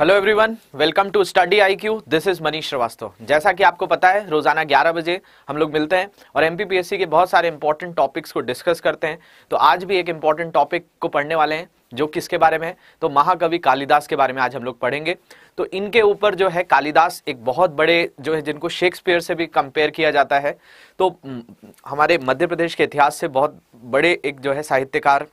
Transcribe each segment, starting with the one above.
hello everyone welcome to study IQ this is Manish Srivastava जैसा कि आपको पता है रोजाना 11 बजे हम लोग मिलते हैं और एमपीपीएससी के बहुत सारे इंपॉर्टेंट टॉपिक्स को डिस्कस करते हैं तो आज भी एक इंपॉर्टेंट टॉपिक को पढ़ने वाले हैं जो किसके बारे में है तो महाकवि कालिदास के बारे में आज हम लोग पढ़ेंगे तो इनके ऊपर जो है कालिदास एक बहुत बड़े जो है जिनको शेक्सपियर से भी कंपेयर किया जाता है तो हम्म, हमारे मध्य प्रदेश के इतिहास से बहुत बड़े एक जो है साहित्यकार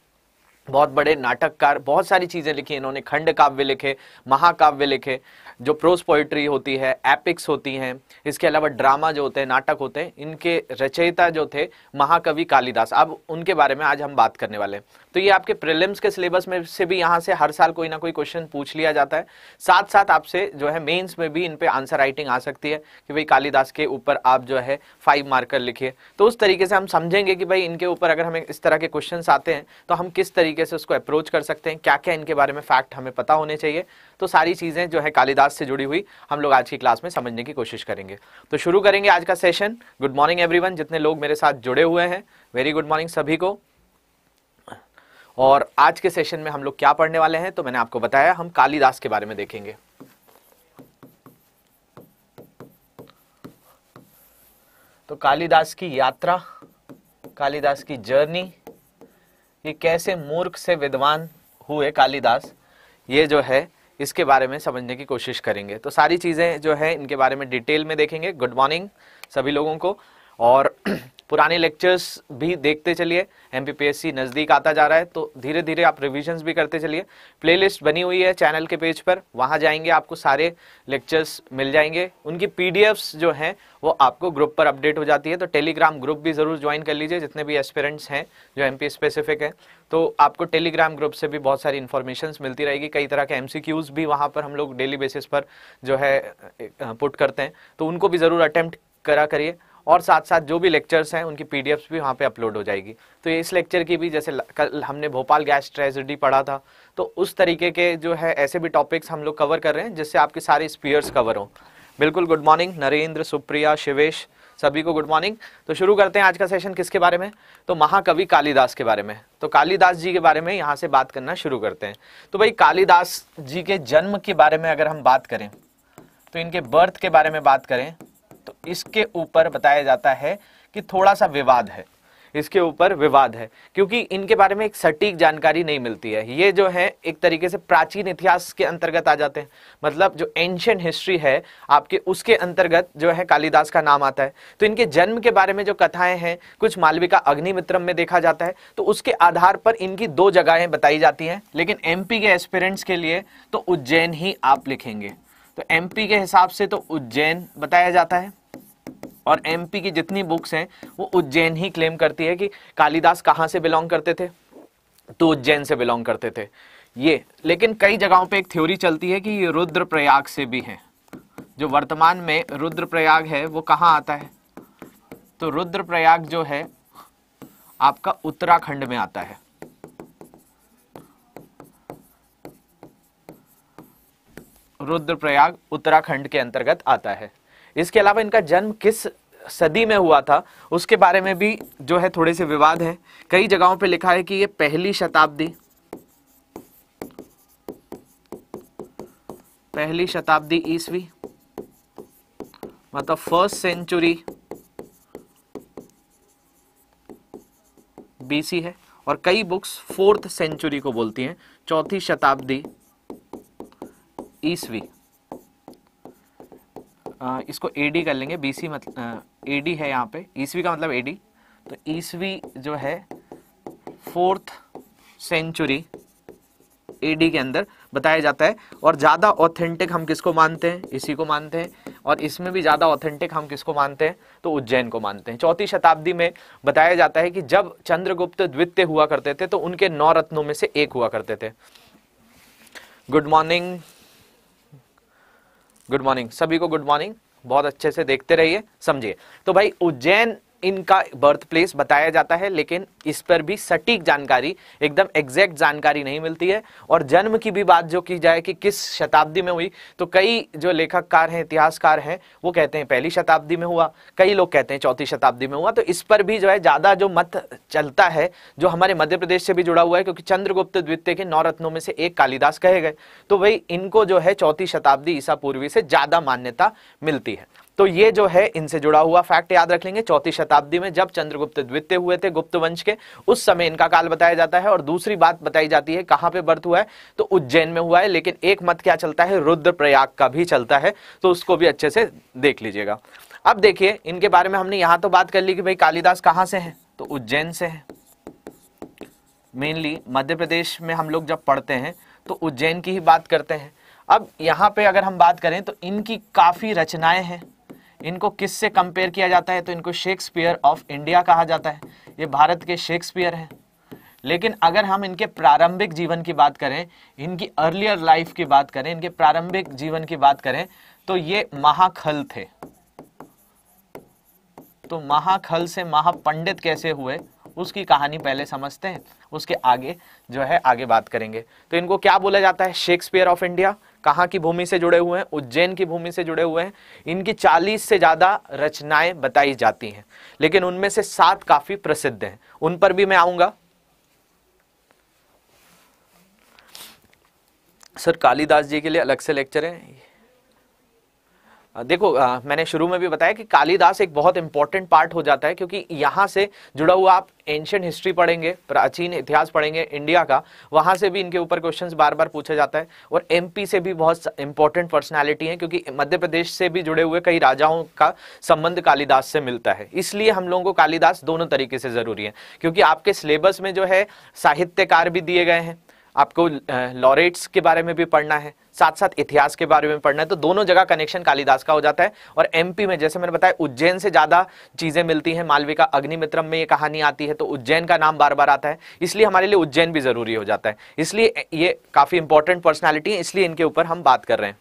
बहुत बड़े नाटककार बहुत सारी चीज़ें लिखी इन्होंने खंड काव्य लिखे महाकाव्य लिखे जो प्रोज पोइट्री होती है एपिक्स होती हैं इसके अलावा ड्रामा जो होते हैं नाटक होते हैं इनके रचयिता जो थे महाकवि कालिदास अब उनके बारे में आज हम बात करने वाले हैं तो ये आपके प्रिलिम्स के सिलेबस में से भी यहाँ से हर साल कोई ना कोई क्वेश्चन पूछ लिया जाता है साथ साथ आपसे जो है मेन्स में भी इन पर आंसर राइटिंग आ सकती है कि भाई कालिदास के ऊपर आप जो है फाइव मार्कर लिखिए तो उस तरीके से हम समझेंगे कि भाई इनके ऊपर अगर हमें इस तरह के क्वेश्चन आते हैं तो हम किस तरीके से उसको अप्रोच कर सकते हैं क्या क्या इनके बारे में फैक्ट हमें पता होने चाहिए तो सारी चीज़ें जो है कालिदास विकास से जुड़ी हुई हम लोग आज की क्लास में समझने की कोशिश करेंगे तो शुरू करेंगे आज का सेशन गुड मॉर्निंग एवरीवन जितने लोग मेरे साथ जुड़े हुए हैं वेरी गुड मॉर्निंग सभी को और आज के सेशन में हम लोग क्या पढ़ने वाले हैं तो मैंने आपको बताया हम कालिदास के बारे में देखेंगे तो कालिदास की यात्रा कालिदास की जर्नी ये कैसे मूर्ख से विद्वान हुए कालिदास ये जो है इसके बारे में समझने की कोशिश करेंगे तो सारी चीज़ें जो है इनके बारे में डिटेल में देखेंगे गुड मॉर्निंग सभी लोगों को और पुराने लेक्चर्स भी देखते चलिए एम नज़दीक आता जा रहा है तो धीरे धीरे आप रिविजन्स भी करते चलिए प्लेलिस्ट बनी हुई है चैनल के पेज पर वहाँ जाएंगे आपको सारे लेक्चर्स मिल जाएंगे उनकी पी जो हैं वो आपको ग्रुप पर अपडेट हो जाती है तो टेलीग्राम ग्रुप भी ज़रूर ज्वाइन कर लीजिए जितने भी एस्पेरेंट्स हैं जो एम स्पेसिफिक हैं तो आपको टेलीग्राम ग्रुप से भी बहुत सारी इन्फॉर्मेशन मिलती रहेगी कई तरह के एम भी वहाँ पर हम लोग डेली बेसिस पर जो है पुट करते हैं तो उनको भी ज़रूर अटैम्प्ट करा करिए और साथ साथ जो भी लेक्चर्स हैं उनकी पी भी वहाँ पे अपलोड हो जाएगी तो इस लेक्चर की भी जैसे कल हमने भोपाल गैस ट्रेजिडी पढ़ा था तो उस तरीके के जो है ऐसे भी टॉपिक्स हम लोग कवर कर रहे हैं जिससे आपके सारे स्पीयर्स कवर हों बिल्कुल गुड मॉर्निंग नरेंद्र सुप्रिया शिवेश सभी को गुड मॉर्निंग तो शुरू करते हैं आज का सेशन किसके बारे में तो महाकवि कालिदास के बारे में तो कालिदास जी के बारे में यहाँ से बात करना शुरू करते हैं तो भाई कालिदास जी के जन्म के बारे में अगर हम बात करें तो इनके बर्थ के बारे में बात करें तो इसके ऊपर बताया जाता है कि थोड़ा सा विवाद है इसके ऊपर विवाद है क्योंकि इनके बारे में एक सटीक जानकारी नहीं मिलती है ये जो है एक तरीके से प्राचीन इतिहास के अंतर्गत आ जाते हैं मतलब जो एंशियंट हिस्ट्री है आपके उसके अंतर्गत जो है कालिदास का नाम आता है तो इनके जन्म के बारे में जो कथाएं हैं कुछ मालविका अग्निमित्रम में देखा जाता है तो उसके आधार पर इनकी दो जगहें बताई जाती हैं लेकिन एमपी के एस्पिरेंट्स के लिए तो उज्जैन ही आप लिखेंगे तो एमपी के हिसाब से तो उज्जैन बताया जाता है और एमपी की जितनी बुक्स हैं वो उज्जैन ही क्लेम करती है कि कालिदास कहाँ से बिलोंग करते थे तो उज्जैन से बिलोंग करते थे ये लेकिन कई जगहों पे एक थ्योरी चलती है कि ये रुद्रप्रयाग से भी हैं जो वर्तमान में रुद्रप्रयाग है वो कहाँ आता है तो रुद्रप्रयाग जो है आपका उत्तराखंड में आता है रुद्रप्रयाग उत्तराखंड के अंतर्गत आता है इसके अलावा इनका जन्म किस सदी में हुआ था उसके बारे में भी जो है थोड़े से विवाद है कई जगहों पे लिखा है कि ये पहली शताब्दी पहली शताब्दी ईसवी मतलब फर्स्ट सेंचुरी बीसी है और कई बुक्स फोर्थ सेंचुरी को बोलती हैं चौथी शताब्दी ईस्वी इसको एडी कर लेंगे बीसी मतलब एडी है यहाँ पे ईस्वी का मतलब एडी तो ईस्वी जो है फोर्थ सेंचुरी एडी के अंदर बताया जाता है और ज़्यादा ऑथेंटिक हम किसको मानते हैं इसी को मानते हैं और इसमें भी ज़्यादा ऑथेंटिक हम किसको मानते हैं तो उज्जैन को मानते हैं चौथी शताब्दी में बताया जाता है कि जब चंद्रगुप्त द्वितीय हुआ करते थे तो उनके नौ रत्नों में से एक हुआ करते थे गुड मॉर्निंग गुड मॉर्निंग सभी को गुड मॉर्निंग बहुत अच्छे से देखते रहिए समझिए तो भाई उज्जैन इनका बर्थ प्लेस बताया जाता है लेकिन इस पर भी सटीक जानकारी एकदम एग्जैक्ट जानकारी नहीं मिलती है और जन्म की भी बात जो की जाए कि किस शताब्दी में हुई तो कई जो लेखककार हैं इतिहासकार हैं वो कहते हैं पहली शताब्दी में हुआ कई लोग कहते हैं चौथी शताब्दी में हुआ तो इस पर भी जो है ज़्यादा जो मत चलता है जो हमारे मध्य प्रदेश से भी जुड़ा हुआ है क्योंकि चंद्रगुप्त द्वितीय के नौ रत्नों में से एक कालिदास कहे गए तो वही इनको जो है चौथी शताब्दी ईसा पूर्वी से ज़्यादा मान्यता मिलती है तो ये जो है इनसे जुड़ा हुआ फैक्ट याद रख लेंगे चौथी शताब्दी में जब चंद्रगुप्त द्वितीय हुए थे गुप्त वंश के उस समय इनका काल बताया जाता है और दूसरी बात बताई जाती है कहाँ पे बर्थ हुआ है तो उज्जैन में हुआ है लेकिन एक मत क्या चलता है रुद्रप्रयाग का भी चलता है तो उसको भी अच्छे से देख लीजिएगा अब देखिए इनके बारे में हमने यहाँ तो बात कर ली कि भाई कालिदास कहाँ से है तो उज्जैन से है मेनली मध्य प्रदेश में हम लोग जब पढ़ते हैं तो उज्जैन की ही बात करते हैं अब यहाँ पे अगर हम बात करें तो इनकी काफ़ी रचनाएं हैं इनको किससे कंपेयर किया जाता है तो इनको शेक्सपियर ऑफ इंडिया कहा जाता है ये भारत के शेक्सपियर हैं लेकिन अगर हम इनके प्रारंभिक जीवन की बात करें इनकी अर्लियर लाइफ की बात करें इनके प्रारंभिक जीवन की बात करें तो ये महाखल थे तो महाखल से महापंडित कैसे हुए उसकी कहानी पहले समझते हैं उसके आगे जो है आगे बात करेंगे तो इनको क्या बोला जाता है शेक्सपियर ऑफ इंडिया कहाँ की भूमि से जुड़े हुए हैं उज्जैन की भूमि से जुड़े हुए हैं इनकी चालीस से ज़्यादा रचनाएं बताई जाती हैं लेकिन उनमें से सात काफ़ी प्रसिद्ध हैं उन पर भी मैं आऊँगा सर कालीदास जी के लिए अलग से लेक्चर है देखो आ, मैंने शुरू में भी बताया कि कालिदास एक बहुत इंपॉर्टेंट पार्ट हो जाता है क्योंकि यहाँ से जुड़ा हुआ आप एंशियंट हिस्ट्री पढ़ेंगे प्राचीन इतिहास पढ़ेंगे इंडिया का वहाँ से भी इनके ऊपर क्वेश्चंस बार बार पूछा जाता है और एमपी से भी बहुत इंपॉर्टेंट पर्सनैलिटी है क्योंकि मध्य प्रदेश से भी जुड़े हुए कई राजाओं का संबंध कालिदास से मिलता है इसलिए हम लोगों को कालिदास दोनों तरीके से ज़रूरी है क्योंकि आपके सिलेबस में जो है साहित्यकार भी दिए गए हैं आपको लॉरेट्स के बारे में भी पढ़ना है साथ साथ इतिहास के बारे में पढ़ना है तो दोनों जगह कनेक्शन कालिदास का हो जाता है और एमपी में जैसे मैंने बताया उज्जैन से ज़्यादा चीज़ें मिलती हैं मालविका अग्निमित्रम में ये कहानी आती है तो उज्जैन का नाम बार बार आता है इसलिए हमारे लिए उज्जैन भी ज़रूरी हो जाता है इसलिए ये काफ़ी इंपॉर्टेंट पर्सनैलिटी है इसलिए इनके ऊपर हम बात कर रहे हैं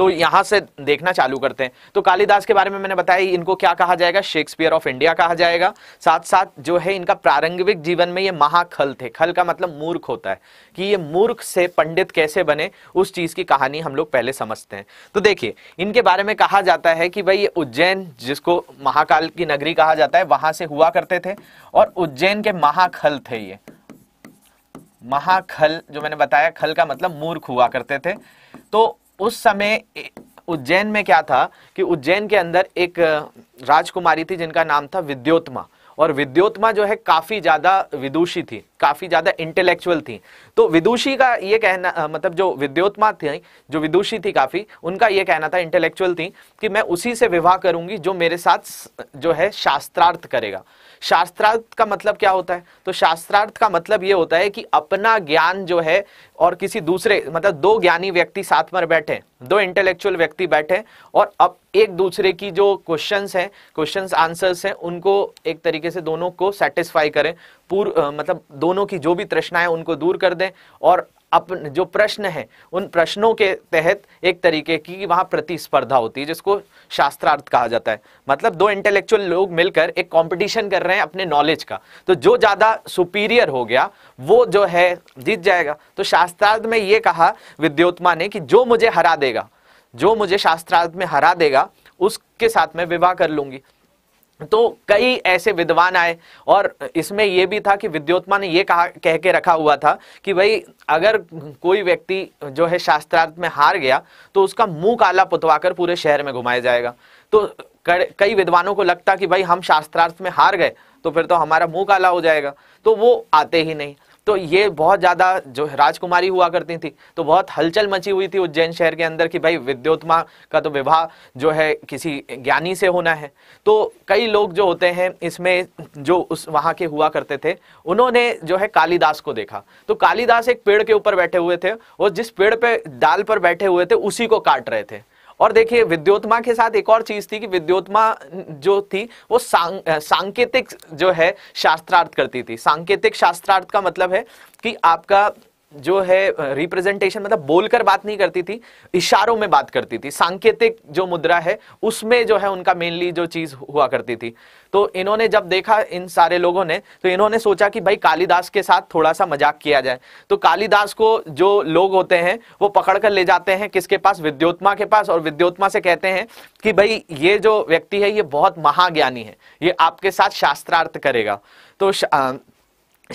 तो यहां से देखना चालू करते हैं तो कालिदास के बारे में मैंने बताया इनको क्या कहा जाएगा शेक्सपियर ऑफ इंडिया कहा जाएगा साथ साथ जो है इनका प्रारंभिक जीवन में ये महाखल थे खल का मतलब मूर्ख होता है कि ये मूर्ख से पंडित कैसे बने उस चीज़ की कहानी हम लोग पहले समझते हैं तो देखिए इनके बारे में कहा जाता है कि भाई ये उज्जैन जिसको महाकाल की नगरी कहा जाता है वहां से हुआ करते थे और उज्जैन के महाखल थे ये महाखल जो मैंने बताया खल का मतलब मूर्ख हुआ करते थे तो उस समय उज्जैन में क्या था कि उज्जैन के अंदर एक राजकुमारी थी जिनका नाम था विद्योत्मा और विद्योत्मा जो है काफ़ी ज़्यादा विदुषी थी काफ़ी ज़्यादा इंटेलेक्चुअल थी तो विदुषी का ये कहना मतलब जो विद्योत्मा थी जो विदुषी थी काफ़ी उनका ये कहना था इंटेलेक्चुअल थी कि मैं उसी से विवाह करूंगी जो मेरे साथ जो है शास्त्रार्थ करेगा शास्त्रार्थ का मतलब क्या होता है तो शास्त्रार्थ का मतलब ये होता है कि अपना ज्ञान जो है और किसी दूसरे मतलब दो ज्ञानी व्यक्ति साथ में बैठे दो इंटेलेक्चुअल व्यक्ति बैठे और अब एक दूसरे की जो क्वेश्चंस हैं क्वेश्चंस आंसर्स हैं उनको एक तरीके से दोनों को सेटिस्फाई करें पूर्व मतलब दोनों की जो भी तृष्णा है उनको दूर कर दें और अपन जो प्रश्न है उन प्रश्नों के तहत एक तरीके की वहाँ प्रतिस्पर्धा होती है जिसको शास्त्रार्थ कहा जाता है मतलब दो इंटेलेक्चुअल लोग मिलकर एक कंपटीशन कर रहे हैं अपने नॉलेज का तो जो ज़्यादा सुपीरियर हो गया वो जो है जीत जाएगा तो शास्त्रार्थ में ये कहा विद्योत्मा ने कि जो मुझे हरा देगा जो मुझे शास्त्रार्थ में हरा देगा उसके साथ में विवाह कर लूँगी तो कई ऐसे विद्वान आए और इसमें यह भी था कि विद्योत्मा ने यह कहा कह के रखा हुआ था कि भाई अगर कोई व्यक्ति जो है शास्त्रार्थ में हार गया तो उसका मुंह काला पुतवाकर पूरे शहर में घुमाया जाएगा तो कई विद्वानों को लगता कि भाई हम शास्त्रार्थ में हार गए तो फिर तो हमारा मुंह काला हो जाएगा तो वो आते ही नहीं तो ये बहुत ज़्यादा जो राजकुमारी हुआ करती थी तो बहुत हलचल मची हुई थी उज्जैन शहर के अंदर कि भाई विद्योत्मा का तो विवाह जो है किसी ज्ञानी से होना है तो कई लोग जो होते हैं इसमें जो उस वहाँ के हुआ करते थे उन्होंने जो है कालिदास को देखा तो कालिदास एक पेड़ के ऊपर बैठे हुए थे और जिस पेड़ पे डाल पर बैठे हुए थे उसी को काट रहे थे और देखिए विद्योत्मा के साथ एक और चीज थी कि विद्योत्मा जो थी वो सांग, सांकेतिक जो है शास्त्रार्थ करती थी सांकेतिक शास्त्रार्थ का मतलब है कि आपका जो है रिप्रेजेंटेशन मतलब बोलकर बात नहीं करती थी इशारों में बात करती थी सांकेतिक जो मुद्रा है उसमें जो है उनका मेनली जो चीज हुआ करती थी तो इन्होंने जब देखा इन सारे लोगों ने तो इन्होंने सोचा कि भाई कालिदास के साथ थोड़ा सा मजाक किया जाए तो कालिदास को जो लोग होते हैं वो पकड़ कर ले जाते हैं किसके पास विद्योत्मा के पास और विद्योत्मा से कहते हैं कि भाई ये जो व्यक्ति है ये बहुत महाज्ञानी है ये आपके साथ शास्त्रार्थ करेगा तो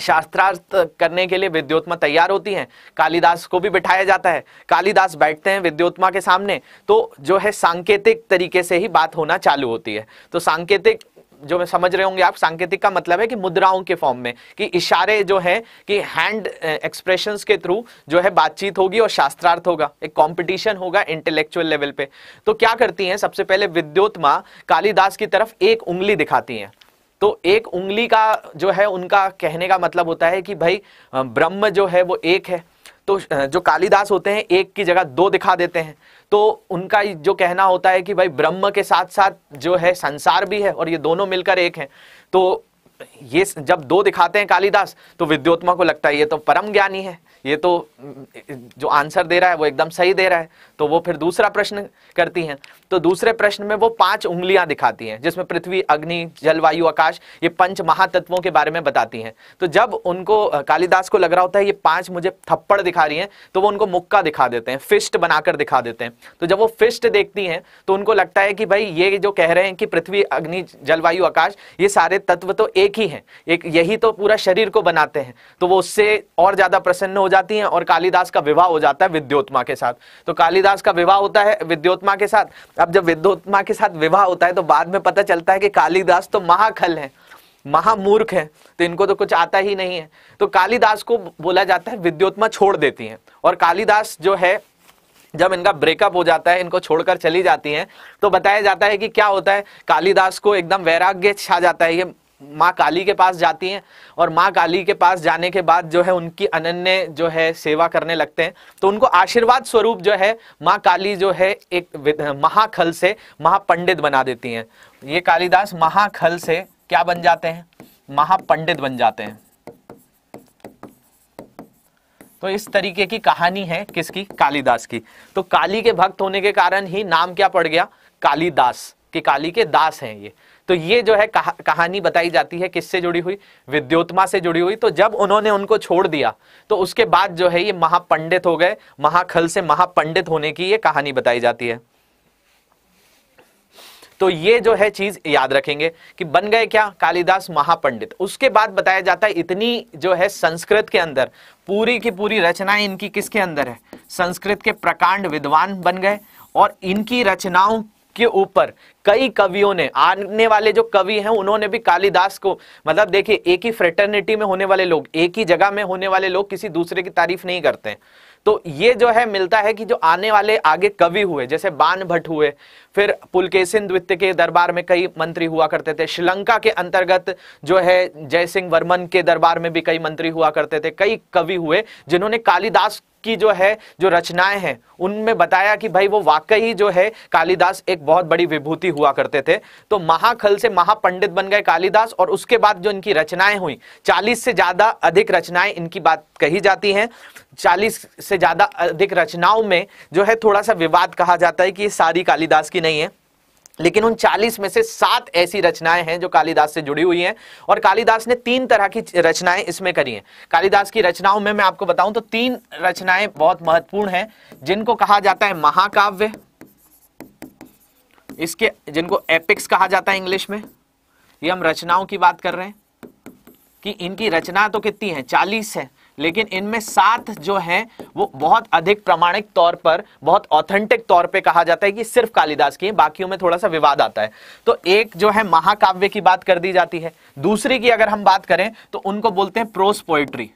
शास्त्रार्थ करने के लिए विद्योत्मा तैयार होती हैं कालिदास को भी बिठाया जाता है कालिदास बैठते हैं विद्योत्मा के सामने तो जो है सांकेतिक तरीके से ही बात होना चालू होती है तो सांकेतिक जो मैं समझ रहे होंगे आप सांकेतिक का मतलब है कि मुद्राओं के फॉर्म में कि इशारे जो है कि हैंड एक्सप्रेशंस के थ्रू जो है बातचीत होगी और शास्त्रार्थ होगा एक कंपटीशन होगा इंटेलेक्चुअल लेवल पे तो क्या करती हैं सबसे पहले विद्योत्मा कालिदास की तरफ एक उंगली दिखाती हैं तो एक उंगली का जो है उनका कहने का मतलब होता है कि भाई ब्रह्म जो है वो एक है तो जो कालिदास होते हैं एक की जगह दो दिखा देते हैं तो उनका जो कहना होता है कि भाई ब्रह्म के साथ साथ जो है संसार भी है और ये दोनों मिलकर एक हैं तो ये जब दो दिखाते हैं कालिदास तो विद्योत्मा को लगता है ये तो परम ज्ञानी है ये तो जो आंसर दे रहा है वो एकदम सही दे रहा है तो वो फिर दूसरा प्रश्न करती हैं तो दूसरे प्रश्न में वो पांच उंगलियां दिखाती हैं जिसमें पृथ्वी अग्नि जलवायु आकाश ये पंच महातत्वों के बारे में बताती हैं तो जब उनको कालिदास को लग रहा होता है ये पांच मुझे थप्पड़ दिखा रही हैं तो वो उनको मुक्का दिखा देते हैं फिस्ट बनाकर दिखा देते हैं तो जब वो फिस्ट देखती हैं तो उनको लगता है कि भाई ये जो कह रहे हैं कि पृथ्वी अग्नि जलवायु आकाश ये सारे तत्व तो एक ही हैं एक यही तो पूरा शरीर को बनाते हैं तो वो उससे और ज़्यादा प्रसन्न हो जाते जाती हैं और कालिदास का विवाह हो जाता है विद्योत्मा के साथ तो कालिदास का विवाह होता है विद्योत्मा के साथ अब जब विद्योत्मा के साथ विवाह होता है तो बाद में पता चलता है कि कालिदास तो महाखल है महामूर्ख है तो इनको तो कुछ आता ही नहीं है तो कालिदास को बोला जाता है विद्योत्मा छोड़ देती है और कालिदास जो है जब इनका ब्रेकअप हो जाता है इनको छोड़कर चली जाती हैं तो बताया जाता है कि क्या होता है कालिदास को एकदम वैराग्य छा जाता है ये माँ काली के पास जाती हैं और माँ काली के पास जाने के बाद जो है उनकी अनन्य जो है सेवा करने लगते हैं तो उनको आशीर्वाद स्वरूप जो है माँ काली जो है एक महाखल से महापंडित बना देती हैं ये कालिदास महाखल से क्या बन जाते हैं महापंडित बन जाते हैं तो इस तरीके की कहानी है किसकी कालिदास की तो काली के भक्त होने के कारण ही नाम क्या पड़ गया कालिदास के काली के दास हैं ये तो ये जो है कहा, कहानी बताई जाती है किससे जुड़ी हुई विद्योत्मा से जुड़ी हुई तो जब उन्होंने उनको छोड़ दिया तो उसके बाद जो है ये महापंडित हो गए महाखल से महापंडित होने की ये कहानी बताई जाती है तो ये जो है चीज याद रखेंगे कि बन गए क्या कालिदास महापंडित उसके बाद बताया जाता है इतनी जो है संस्कृत के अंदर पूरी की पूरी रचनाएं इनकी किसके अंदर है संस्कृत के प्रकांड विद्वान बन गए और इनकी रचनाओं के ऊपर कई कवियों ने आने वाले जो कवि हैं उन्होंने भी कालिदास को मतलब देखिए एक ही फ्रेटर्निटी में होने वाले लोग एक ही जगह में होने वाले लोग किसी दूसरे की तारीफ नहीं करते हैं तो ये जो है मिलता है कि जो आने वाले आगे कवि हुए जैसे बान भट्ट हुए फिर पुलकेसिन द्वित्य के दरबार में कई मंत्री हुआ करते थे श्रीलंका के अंतर्गत जो है जयसिंह वर्मन के दरबार में भी कई मंत्री हुआ करते थे कई कवि हुए जिन्होंने कालिदास की जो है जो रचनाएं हैं उनमें बताया कि भाई वो वाकई जो है कालिदास एक बहुत बड़ी विभूति हुआ करते थे तो महाखल से महापंडित बन गए कालिदास और उसके बाद जो इनकी रचनाएं हुई चालीस से ज्यादा अधिक रचनाएं इनकी बात कही जाती हैं चालीस से ज्यादा अधिक रचनाओं में जो है थोड़ा सा विवाद कहा जाता है कि सारी कालिदास की नहीं है लेकिन उन 40 में से सात ऐसी रचनाएं हैं जो कालिदास से जुड़ी हुई हैं और कालिदास ने तीन तरह की रचनाएं इसमें करी हैं कालिदास की रचनाओं में मैं आपको बताऊं तो तीन रचनाएं बहुत महत्वपूर्ण हैं जिनको कहा जाता है महाकाव्य इसके जिनको एपिक्स कहा जाता है इंग्लिश में ये हम रचनाओं की बात कर रहे हैं कि इनकी रचना तो कितनी है चालीस है लेकिन इनमें सात जो हैं वो बहुत अधिक प्रमाणिक तौर पर बहुत ऑथेंटिक तौर पे कहा जाता है कि सिर्फ कालिदास की बाकियों में थोड़ा सा विवाद आता है तो एक जो है महाकाव्य की बात कर दी जाती है दूसरी की अगर हम बात करें तो उनको बोलते हैं प्रोस पोइट्री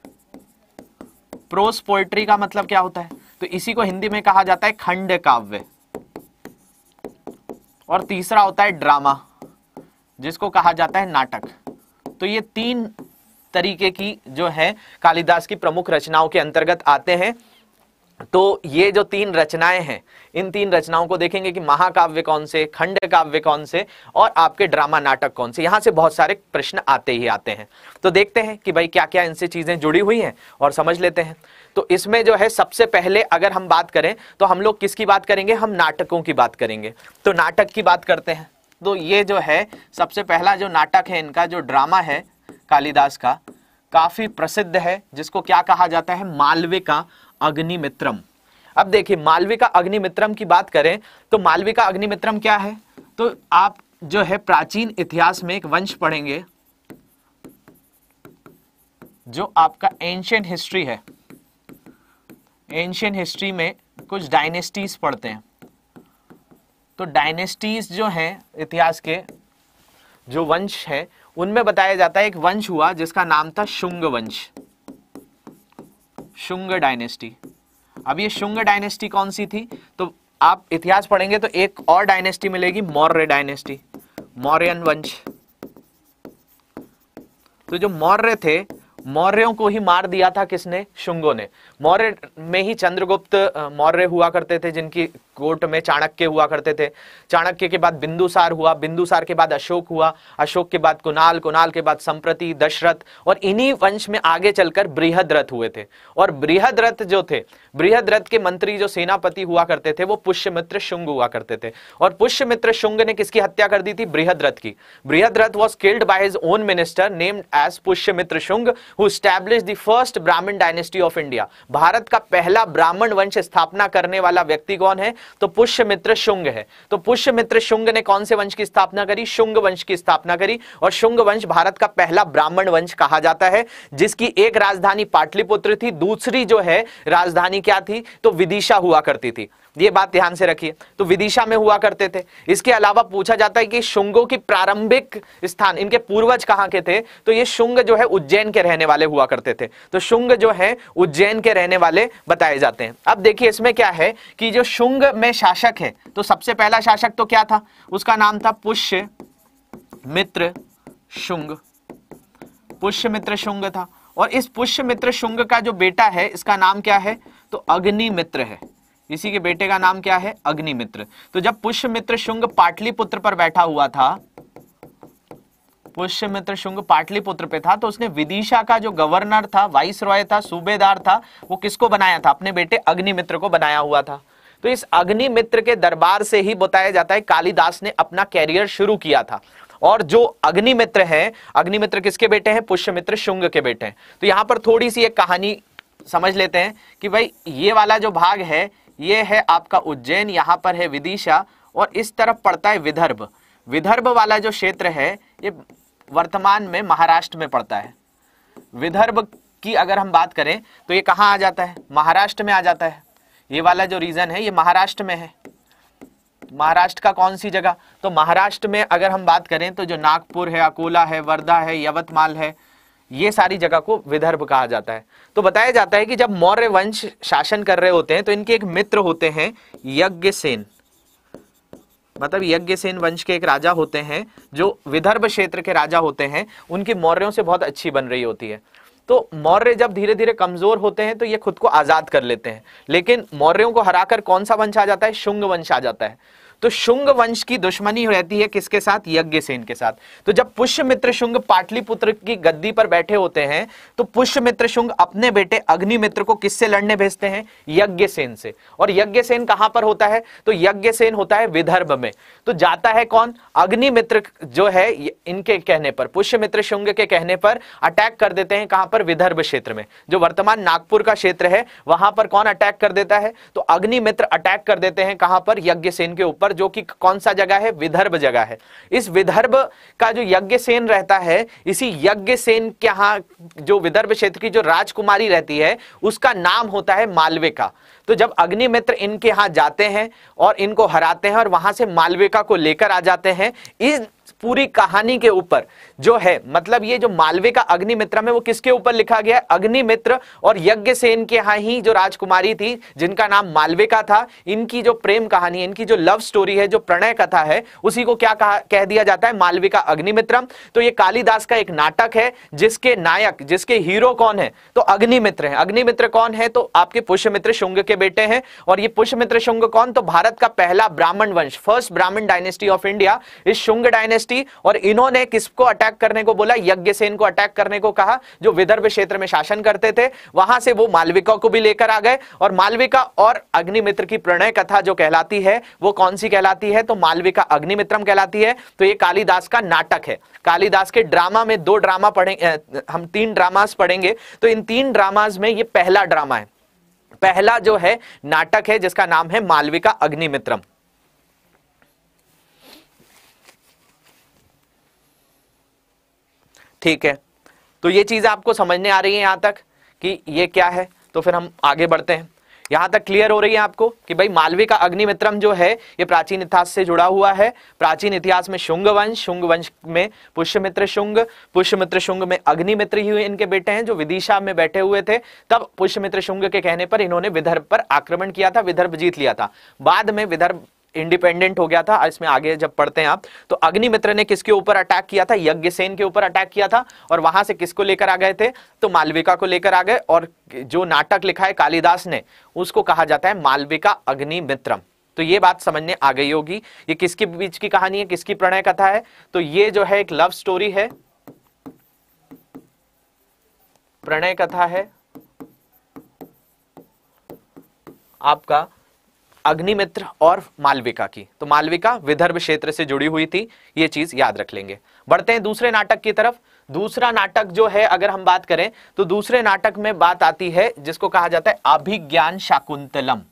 प्रोस पोइट्री का मतलब क्या होता है तो इसी को हिंदी में कहा जाता है खंड काव्य और तीसरा होता है ड्रामा जिसको कहा जाता है नाटक तो ये तीन तरीके की जो है कालिदास की प्रमुख रचनाओं के अंतर्गत आते हैं तो ये जो तीन रचनाएं हैं इन तीन रचनाओं को देखेंगे कि महाकाव्य कौन से खंड काव्य कौन से और आपके ड्रामा नाटक कौन से यहाँ से बहुत सारे प्रश्न आते ही आते हैं तो देखते हैं कि भाई क्या क्या इनसे चीज़ें जुड़ी हुई हैं और समझ लेते हैं तो इसमें जो है सबसे पहले अगर हम बात करें तो हम लोग किसकी बात करेंगे हम नाटकों की बात करेंगे तो नाटक की बात करते हैं तो ये जो है सबसे पहला जो नाटक है इनका जो ड्रामा है कालिदास का काफी प्रसिद्ध है जिसको क्या कहा जाता है मालवे का अग्निमित्रम अब देखिए मालविका अग्निमित्रम की बात करें तो मालविका अग्निमित्रम क्या है तो आप जो है प्राचीन इतिहास में एक वंश पढ़ेंगे जो आपका एंशियंट हिस्ट्री है एंशियंट हिस्ट्री में कुछ डायनेस्टीज पढ़ते हैं तो डायनेस्टीज जो हैं इतिहास के जो वंश है उनमें बताया जाता है एक वंश हुआ जिसका नाम था शुंग वंश शुंग डायनेस्टी अब ये शुंग डायनेस्टी कौन सी थी तो आप इतिहास पढ़ेंगे तो एक और डायनेस्टी मिलेगी मौर्य डायनेस्टी मौर्यन वंश तो जो मौर्य थे मौर्यों को ही मार दिया था किसने शुंगों ने मौर्य में ही चंद्रगुप्त मौर्य हुआ करते थे जिनकी कोर्ट में चाणक्य हुआ करते थे चाणक्य के बाद बिंदुसार हुआ बिंदुसार के बाद अशोक हुआ अशोक के बाद कुणाल कुणाल के बाद संप्रति दशरथ और इन्हीं वंश में आगे चलकर बृहद्रथ हुए थे और बृहद्रथ जो थे बृहद्रथ के मंत्री जो सेनापति हुआ करते थे वो पुष्यमित्र शुंग हुआ करते थे और पुष्यमित्र शुंग ने किसकी हत्या कर दी थी बृहद्रथ की Brihadratha was killed by his own minister named as Pushyamitra Shunga who stablish the first Brahmin dynasty of India Bharat का पहला ब्राह्मण वंश स्थापना करने वाला व्यक्ति कौन है तो पुष्यमित्र शुंग है तो पुष्यमित्र शुंग ने कौन से वंश की स्थापना करी शुंग वंश की स्थापना करी और शुंग वंश भारत का पहला ब्राह्मण वंश कहा जाता है जिसकी एक राजधानी पाटलिपुत्र थी दूसरी जो है राजधानी क्या थी तो विदिशा हुआ करती थी ये बात ध्यान से रखिए तो विदिशा में हुआ करते थे इसके अलावा पूछा जाता है कि शुंगों की प्रारंभिक स्थान इनके पूर्वज कहाँ के थे तो ये शुंग जो है उज्जैन के रहने वाले हुआ करते थे तो शुंग जो है उज्जैन के रहने वाले बताए जाते हैं अब देखिए इसमें क्या है कि जो शुंग में शासक है तो सबसे पहला शासक तो क्या था उसका नाम था पुष्य मित्र शुंग पुष्य मित्र शुंग था और इस पुष्य मित्र शुंग का जो बेटा है इसका नाम क्या है तो अग्नि मित्र है इसी के बेटे का नाम क्या है अग्निमित्र तो जब पुष्यमित्र शुंग पाटलिपुत्र पर बैठा हुआ था पुष्यमित्र शुंग पाटलिपुत्र पे था तो उसने विदिशा का जो गवर्नर था वाइस रॉय था सूबेदार था वो किसको बनाया था अपने बेटे अग्निमित्र को बनाया हुआ था तो इस अग्निमित्र के दरबार से ही बताया जाता है कालिदास ने अपना कैरियर शुरू किया था और जो अग्निमित्र हैं अग्निमित्र किसके बेटे हैं पुष्यमित्र शुंग के बेटे हैं तो यहाँ पर थोड़ी सी एक कहानी समझ लेते हैं कि भाई ये वाला जो भाग है ये है आपका उज्जैन यहाँ पर है विदिशा और इस तरफ पड़ता है विदर्भ विदर्भ वाला जो क्षेत्र है ये वर्तमान में महाराष्ट्र में पड़ता है विदर्भ की अगर हम बात करें तो ये कहाँ आ जाता है महाराष्ट्र में आ जाता है ये वाला जो रीजन है ये महाराष्ट्र में है महाराष्ट्र का कौन सी जगह तो महाराष्ट्र में अगर हम बात करें तो जो नागपुर है अकोला है वर्धा है यवतमाल है ये सारी जगह को विदर्भ कहा जाता है तो बताया जाता है कि जब मौर्य वंश शासन कर रहे होते हैं तो इनके एक मित्र होते हैं यज्ञसेन मतलब यज्ञसेन वंश के एक राजा होते हैं जो विदर्भ क्षेत्र के राजा होते हैं उनकी मौर्यों से बहुत अच्छी बन रही होती है तो मौर्य जब धीरे धीरे कमजोर होते हैं तो ये खुद को आजाद कर लेते हैं लेकिन मौर्यों को हराकर कौन सा वंश आ जाता है शुंग वंश आ जाता है तो शुंग वंश की दुश्मनी रहती है किसके साथ यज्ञ सेन के साथ तो जब पुष्यमित्र शुंग पाटलिपुत्र की गद्दी पर बैठे होते हैं तो पुष्यमित्र शुंग अपने बेटे अग्निमित्र को किससे लड़ने भेजते हैं यज्ञ से और सेन कहां पर होता है तो सेन होता है विदर्भ में तो जाता है कौन अग्निमित्र जो है इनके कहने पर पुष्यमित्र शुंग के कहने पर अटैक कर देते हैं कहां पर विदर्भ क्षेत्र में जो वर्तमान नागपुर का क्षेत्र है वहां पर कौन अटैक कर देता है तो अग्निमित्र अटैक कर देते हैं कहां पर सेन के ऊपर पर जो कि कौन सा जगह है विदर्भ जगह है इस विदर्भ का जो यज्ञ सेन रहता है इसी यज्ञ सेन के यहाँ जो विदर्भ क्षेत्र की जो राजकुमारी रहती है उसका नाम होता है मालवे का तो जब अग्निमित्र इनके यहाँ जाते हैं और इनको हराते हैं और वहां से मालविका को लेकर आ जाते हैं इस पूरी कहानी के ऊपर जो है मतलब ये जो मालवे का अग्निमित्रम है वो किसके ऊपर लिखा गया है अग्निमित्र और यज्ञ सेन के यहाँ ही जो राजकुमारी थी जिनका नाम मालवे का था इनकी जो प्रेम कहानी है इनकी जो लव स्टोरी है जो प्रणय कथा है उसी को क्या कहा कह दिया जाता है मालवे का अग्निमित्रम तो ये कालिदास का एक नाटक है जिसके नायक जिसके हीरो कौन है तो अग्निमित्र है अग्निमित्र कौन है तो आपके पुष्यमित्र शुंग के बेटे हैं और ये पुष्यमित्र शुंग कौन तो भारत का पहला ब्राह्मण वंश first Brahmin dynasty of India इस शुंग डायनेस्टी सृष्टि और इन्होंने किसको अटैक करने को बोला यज्ञसेन को अटैक करने को कहा जो विदर्भ क्षेत्र में शासन करते थे वहां से वो मालविका को भी लेकर आ गए और मालविका और अग्निमित्र की प्रणय कथा जो कहलाती है वो कौन सी कहलाती है तो मालविका अग्निमित्रम कहलाती है तो ये कालिदास का नाटक है कालिदास के ड्रामा में दो ड्रामा पढ़े हम तीन ड्रामास पढ़ेंगे तो इन तीन ड्रामास में ये पहला ड्रामा है पहला जो है नाटक है जिसका नाम है मालविका अग्निमित्रम ठीक है तो ये चीज आपको समझने आ रही है यहां तक कि ये क्या है तो फिर हम आगे बढ़ते हैं यहां तक क्लियर हो रही है आपको कि भाई मालवी का अग्निमित्रम जो है ये प्राचीन इतिहास से जुड़ा हुआ है प्राचीन इतिहास में शुंग वंश शुंग वंश में पुष्यमित्र शुंग पुष्यमित्र शुंग में अग्निमित्र ही इनके बेटे हैं जो विदिशा में बैठे हुए थे तब पुष्यमित्र शुंग के कहने पर इन्होंने विदर्भ पर आक्रमण किया था विदर्भ जीत लिया था बाद में विदर्भ इंडिपेंडेंट हो गया था इसमें आगे जब पढ़ते हैं आप तो अग्निमित्र ने किसके ऊपर अटैक किया था यज्ञसेन के ऊपर अटैक किया था और वहां से किसको लेकर आ गए थे तो मालविका को लेकर आ गए और जो नाटक लिखा है कालिदास ने उसको कहा जाता है मालविका अग्निमित्रम तो ये बात समझने आ गई होगी ये किसके बीच की कहानी है किसकी प्रणय कथा है तो ये जो है एक लव स्टोरी है प्रणय कथा है आपका अग्निमित्र और मालविका की तो मालविका विदर्भ क्षेत्र से जुड़ी हुई थी ये चीज याद रख लेंगे बढ़ते हैं दूसरे नाटक की तरफ दूसरा नाटक जो है अगर हम बात करें तो दूसरे नाटक में बात आती है जिसको कहा जाता है अभिज्ञान शाकुंतलम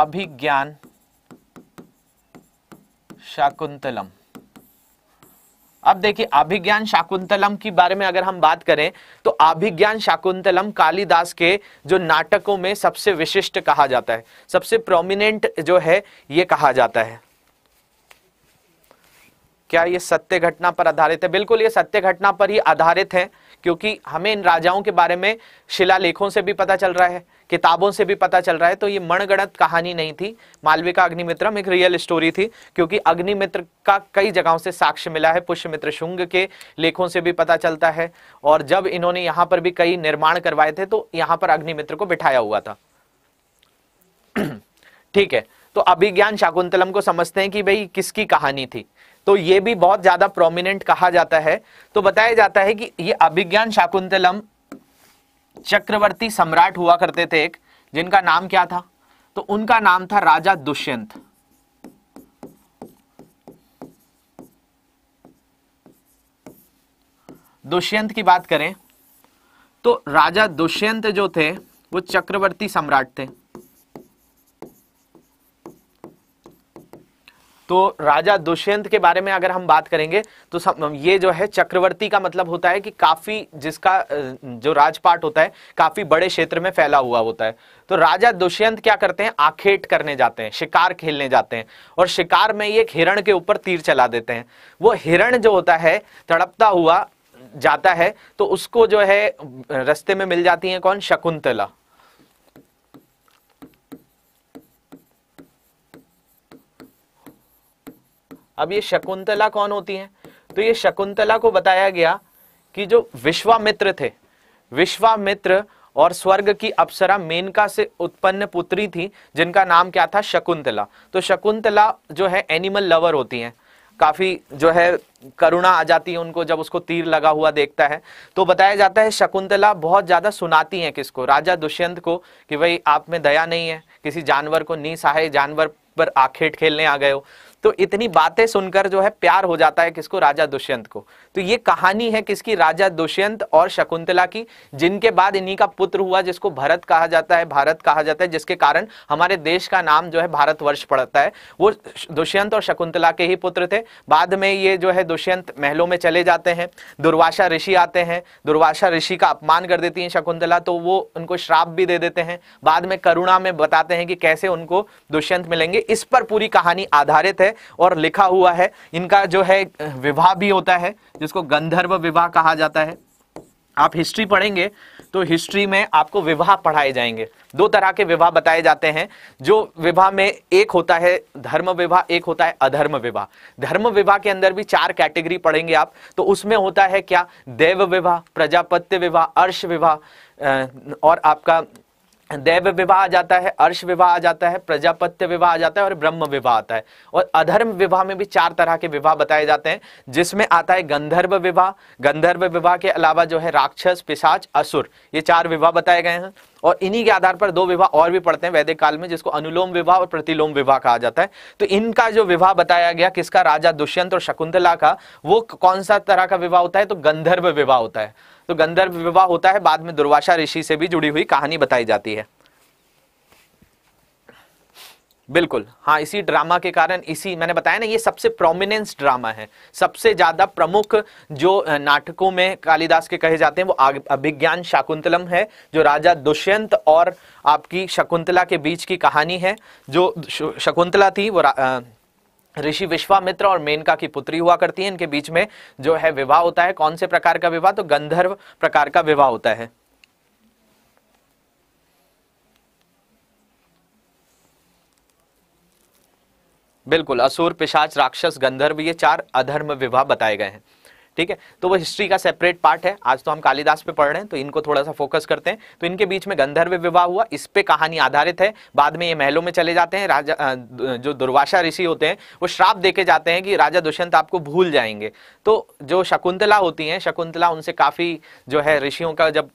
अभिज्ञान शाकुंतलम अब देखिए अभिज्ञान शाकुंतलम के बारे में अगर हम बात करें तो अभिज्ञान शाकुंतलम कालिदास के जो नाटकों में सबसे विशिष्ट कहा जाता है सबसे प्रोमिनेंट जो है ये कहा जाता है क्या ये सत्य घटना पर आधारित है बिल्कुल ये सत्य घटना पर ही आधारित है क्योंकि हमें इन राजाओं के बारे में शिलालेखों से भी पता चल रहा है किताबों से भी पता चल रहा है तो ये मणगणत कहानी नहीं थी मालविका अग्निमित्रम एक रियल स्टोरी थी क्योंकि अग्निमित्र का कई जगहों से साक्ष्य मिला है पुष्यमित्र शुंग के लेखों से भी पता चलता है और जब इन्होंने यहाँ पर भी कई निर्माण करवाए थे तो यहाँ पर अग्निमित्र को बिठाया हुआ था ठीक है तो अभिज्ञान शाकुंतलम को समझते हैं कि भाई किसकी कहानी थी तो ये भी बहुत ज्यादा प्रोमिनेंट कहा जाता है तो बताया जाता है कि ये अभिज्ञान शाकुंतलम चक्रवर्ती सम्राट हुआ करते थे एक जिनका नाम क्या था तो उनका नाम था राजा दुष्यंत दुष्यंत की बात करें तो राजा दुष्यंत जो थे वो चक्रवर्ती सम्राट थे तो राजा दुष्यंत के बारे में अगर हम बात करेंगे तो ये जो है चक्रवर्ती का मतलब होता है कि काफी जिसका जो राजपाट होता है काफी बड़े क्षेत्र में फैला हुआ होता है तो राजा दुष्यंत क्या करते हैं आखेट करने जाते हैं शिकार खेलने जाते हैं और शिकार में ये हिरण के ऊपर तीर चला देते हैं वो हिरण जो होता है तड़पता हुआ जाता है तो उसको जो है रस्ते में मिल जाती है कौन शकुंतला अब ये शकुंतला कौन होती हैं तो ये शकुंतला को बताया गया कि जो विश्वामित्र थे विश्वामित्र और स्वर्ग की अप्सरा मेनका से उत्पन्न पुत्री थी जिनका नाम क्या था शकुंतला तो शकुंतला जो है एनिमल लवर होती हैं काफी जो है करुणा आ जाती है उनको जब उसको तीर लगा हुआ देखता है तो बताया जाता है शकुंतला बहुत ज्यादा सुनाती हैं किसको राजा दुष्यंत को कि भाई आप में दया नहीं है किसी जानवर को सहाय जानवर पर आखेट खेलने आ गए हो तो इतनी बातें सुनकर जो है प्यार हो जाता है किसको राजा दुष्यंत को तो ये कहानी है किसकी राजा दुष्यंत और शकुंतला की जिनके बाद इन्हीं का पुत्र हुआ जिसको भरत कहा जाता है भारत कहा जाता है जिसके कारण हमारे देश का नाम जो है भारतवर्ष पड़ता है वो दुष्यंत और शकुंतला के ही पुत्र थे बाद में ये जो है दुष्यंत महलों में चले जाते हैं दुर्वासा ऋषि आते हैं दुर्वासा ऋषि का अपमान कर देती हैं शकुंतला तो वो उनको श्राप भी दे देते हैं बाद में करुणा में बताते हैं कि कैसे उनको दुष्यंत मिलेंगे इस पर पूरी कहानी आधारित है है और लिखा हुआ है इनका जो है विवाह भी होता है जिसको गंधर्व विवाह कहा जाता है आप हिस्ट्री पढ़ेंगे तो हिस्ट्री में आपको विवाह पढ़ाए जाएंगे दो तरह के विवाह बताए जाते हैं जो विवाह में एक होता है धर्म विवाह एक होता है अधर्म विवाह धर्म विवाह के अंदर भी चार कैटेगरी पढ़ेंगे आप तो उसमें होता है क्या देव विवाह प्रजापत्य विवाह अर्श विवाह और आपका देव विवाह आ जाता है अर्श विवाह आ जाता है प्रजापत्य विवाह आ जाता है और ब्रह्म विवाह आता है और अधर्म विवाह में भी चार तरह के विवाह बताए जाते हैं जिसमें आता है गंधर्व विवाह गंधर्व विवाह के अलावा जो है राक्षस पिशाच असुर ये चार विवाह बताए गए हैं और इन्हीं के आधार पर दो विवाह और भी पढ़ते हैं वैदिक काल में जिसको अनुलोम विवाह और प्रतिलोम विवाह कहा जाता है तो इनका जो विवाह बताया गया किसका राजा दुष्यंत और शकुंतला का वो कौन सा तरह का विवाह होता है तो गंधर्व विवाह होता है तो गंधर्व विवाह होता है बाद में दुर्वासा ऋषि से भी जुड़ी हुई कहानी बताई जाती है बिल्कुल हाँ इसी ड्रामा के कारण इसी मैंने बताया ना ये सबसे प्रोमिनेंस ड्रामा है सबसे ज़्यादा प्रमुख जो नाटकों में कालिदास के कहे जाते हैं वो अभिज्ञान शाकुंतलम है जो राजा दुष्यंत और आपकी शकुंतला के बीच की कहानी है जो शकुंतला थी वो ऋषि विश्वामित्र और मेनका की पुत्री हुआ करती है इनके बीच में जो है विवाह होता है कौन से प्रकार का विवाह तो गंधर्व प्रकार का विवाह होता है बिल्कुल असुर पिशाच राक्षस गंधर्व ये चार अधर्म विवाह बताए गए हैं ठीक है तो वो हिस्ट्री का सेपरेट पार्ट है आज तो हम कालिदास पे पढ़ रहे हैं तो इनको थोड़ा सा फोकस करते हैं तो इनके बीच में गंधर्व विवाह हुआ इस पे कहानी आधारित है बाद में ये महलों में चले जाते हैं राजा जो दुर्वाशा ऋषि होते हैं वो श्राप देके जाते हैं कि राजा दुष्यंत आपको भूल जाएंगे तो जो शकुंतला होती हैं शकुंतला उनसे काफ़ी जो है ऋषियों का जब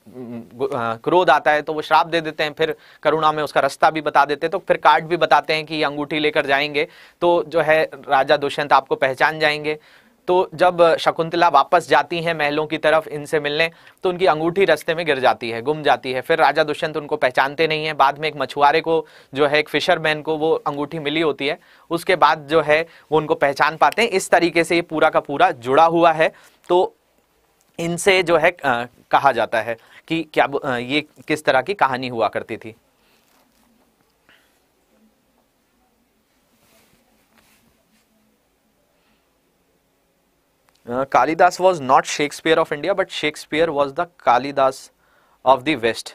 क्रोध आता है तो वो श्राप दे देते हैं फिर करुणा में उसका रास्ता भी बता देते हैं तो फिर कार्ड भी बताते हैं कि अंगूठी लेकर जाएंगे तो जो है राजा दुष्यंत आपको पहचान जाएंगे तो जब शकुंतला वापस जाती हैं महलों की तरफ इनसे मिलने तो उनकी अंगूठी रास्ते में गिर जाती है गुम जाती है फिर राजा दुष्यंत उनको पहचानते नहीं है बाद में एक मछुआरे को जो है एक फिशरमैन को वो अंगूठी मिली होती है उसके बाद जो है वो उनको पहचान पाते हैं इस तरीके से ये पूरा का पूरा जुड़ा हुआ है तो इनसे जो है कहा जाता है कि क्या ये किस तरह की कहानी हुआ करती थी Kalidasa was not Shakespeare of India but Shakespeare was the Kalidasa of the west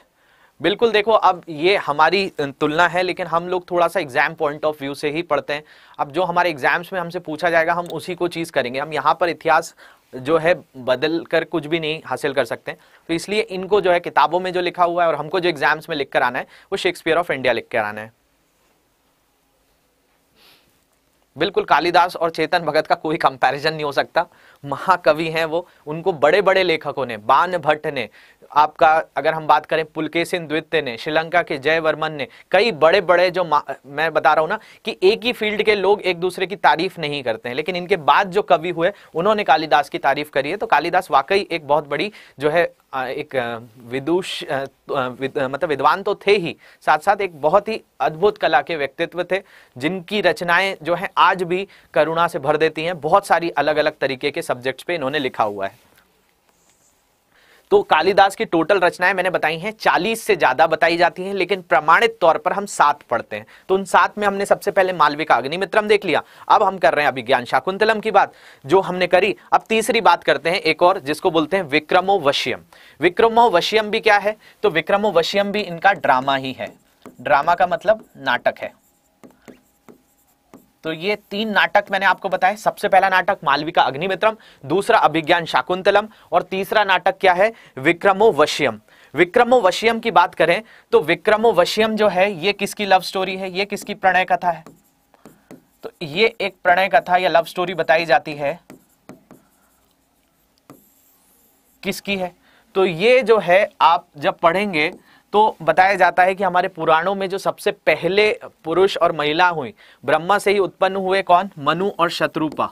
बिल्कुल देखो अब ये हमारी uh, तुलना है लेकिन हम लोग थोड़ा सा एग्जाम पॉइंट ऑफ व्यू से ही पढ़ते हैं अब जो हमारे एग्जाम्स में हमसे पूछा जाएगा हम उसी को चीज़ करेंगे हम यहाँ पर इतिहास जो है बदल कर कुछ भी नहीं हासिल कर सकते तो इसलिए इनको जो है किताबों में जो लिखा हुआ है और हमको जो एग्जाम्स में लिख कर आना है वो शेक्सपियर ऑफ इंडिया लिख कर आना है बिल्कुल कालिदास और चेतन भगत का कोई कंपेरिजन नहीं हो सकता महाकवि हैं वो उनको बड़े बड़े लेखकों ने बान भट्ट ने आपका अगर हम बात करें पुलकेसिन द्वित्य ने श्रीलंका के जय वर्मन ने कई बड़े बड़े जो मैं बता रहा हूँ ना कि एक ही फील्ड के लोग एक दूसरे की तारीफ नहीं करते हैं लेकिन इनके बाद जो कवि हुए उन्होंने कालिदास की तारीफ करी है तो कालिदास वाकई एक बहुत बड़ी जो है एक विदुष तो, विद, मतलब विद्वान तो थे ही साथ साथ एक बहुत ही अद्भुत कला के व्यक्तित्व थे जिनकी रचनाएं जो है आज भी करुणा से भर देती हैं बहुत सारी अलग अलग तरीके के सब्जेक्ट्स पे इन्होंने लिखा हुआ है तो कालिदास की टोटल रचनाएं मैंने बताई हैं चालीस से ज्यादा बताई जाती हैं लेकिन प्रमाणित तौर पर हम सात पढ़ते हैं तो उन सात में हमने सबसे पहले मालविका अग्निमित्रम देख लिया अब हम कर रहे हैं अभिज्ञान शाकुंतलम की बात जो हमने करी अब तीसरी बात करते हैं एक और जिसको बोलते हैं विक्रमो वश्यम विक्रमो वश्यम भी क्या है तो विक्रमो वश्यम भी इनका ड्रामा ही है ड्रामा का मतलब नाटक है तो ये तीन नाटक मैंने आपको बताया सबसे पहला नाटक मालविका अग्निमित्रम दूसरा अभिज्ञान शाकुंतलम और तीसरा नाटक क्या है विक्रमो वश्यम विक्रमो वश्यम की बात करें तो विक्रमो वश्यम जो है ये किसकी लव स्टोरी है ये किसकी प्रणय कथा है तो ये एक प्रणय कथा या लव स्टोरी बताई जाती है किसकी है तो ये जो है आप जब पढ़ेंगे तो बताया जाता है कि हमारे पुराणों में जो सबसे पहले पुरुष और महिला हुई ब्रह्मा से ही उत्पन्न हुए कौन मनु और शत्रुपा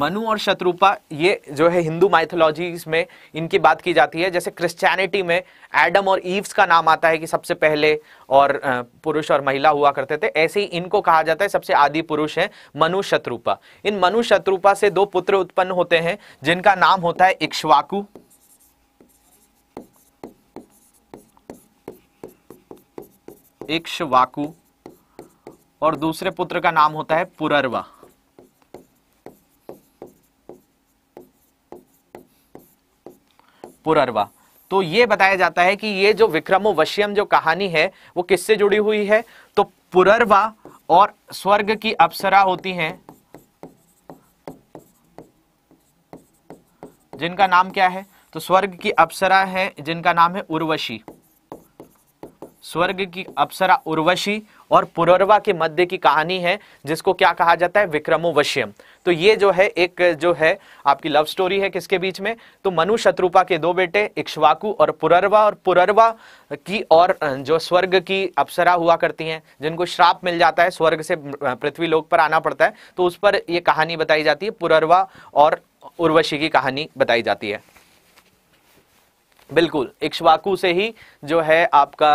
मनु और शत्रुपा ये जो है हिंदू माइथोलॉजीज में इनकी बात की जाती है जैसे क्रिश्चियनिटी में एडम और ईव्स का नाम आता है कि सबसे पहले और पुरुष और महिला हुआ करते थे ऐसे ही इनको कहा जाता है सबसे आदि पुरुष हैं मनु शत्रुपा इन मनु शत्रुपा से दो पुत्र उत्पन्न होते हैं जिनका नाम होता है इक्श्वाकु इक्ष्वाकु और दूसरे पुत्र का नाम होता है पुरर्वा पुरर्वा तो ये बताया जाता है कि ये जो विक्रमो वश्यम जो कहानी है वो किससे जुड़ी हुई है तो पुरर्वा और स्वर्ग की अप्सरा होती हैं जिनका नाम क्या है तो स्वर्ग की अप्सरा है जिनका नाम है उर्वशी स्वर्ग की अप्सरा उर्वशी और पुनर्वा के मध्य की कहानी है जिसको क्या कहा जाता है विक्रमोवश्यम तो ये जो है एक जो है आपकी लव स्टोरी है किसके बीच में तो मनु शत्रुपा के दो बेटे इक्ष्वाकु और पुरर्वा और पुरर्वा की और जो स्वर्ग की अप्सरा हुआ करती हैं जिनको श्राप मिल जाता है स्वर्ग से पृथ्वी लोक पर आना पड़ता है तो उस पर यह कहानी बताई जाती है पुरर्वा और उर्वशी की कहानी बताई जाती है बिल्कुल इक्ष्वाकु से ही जो है आपका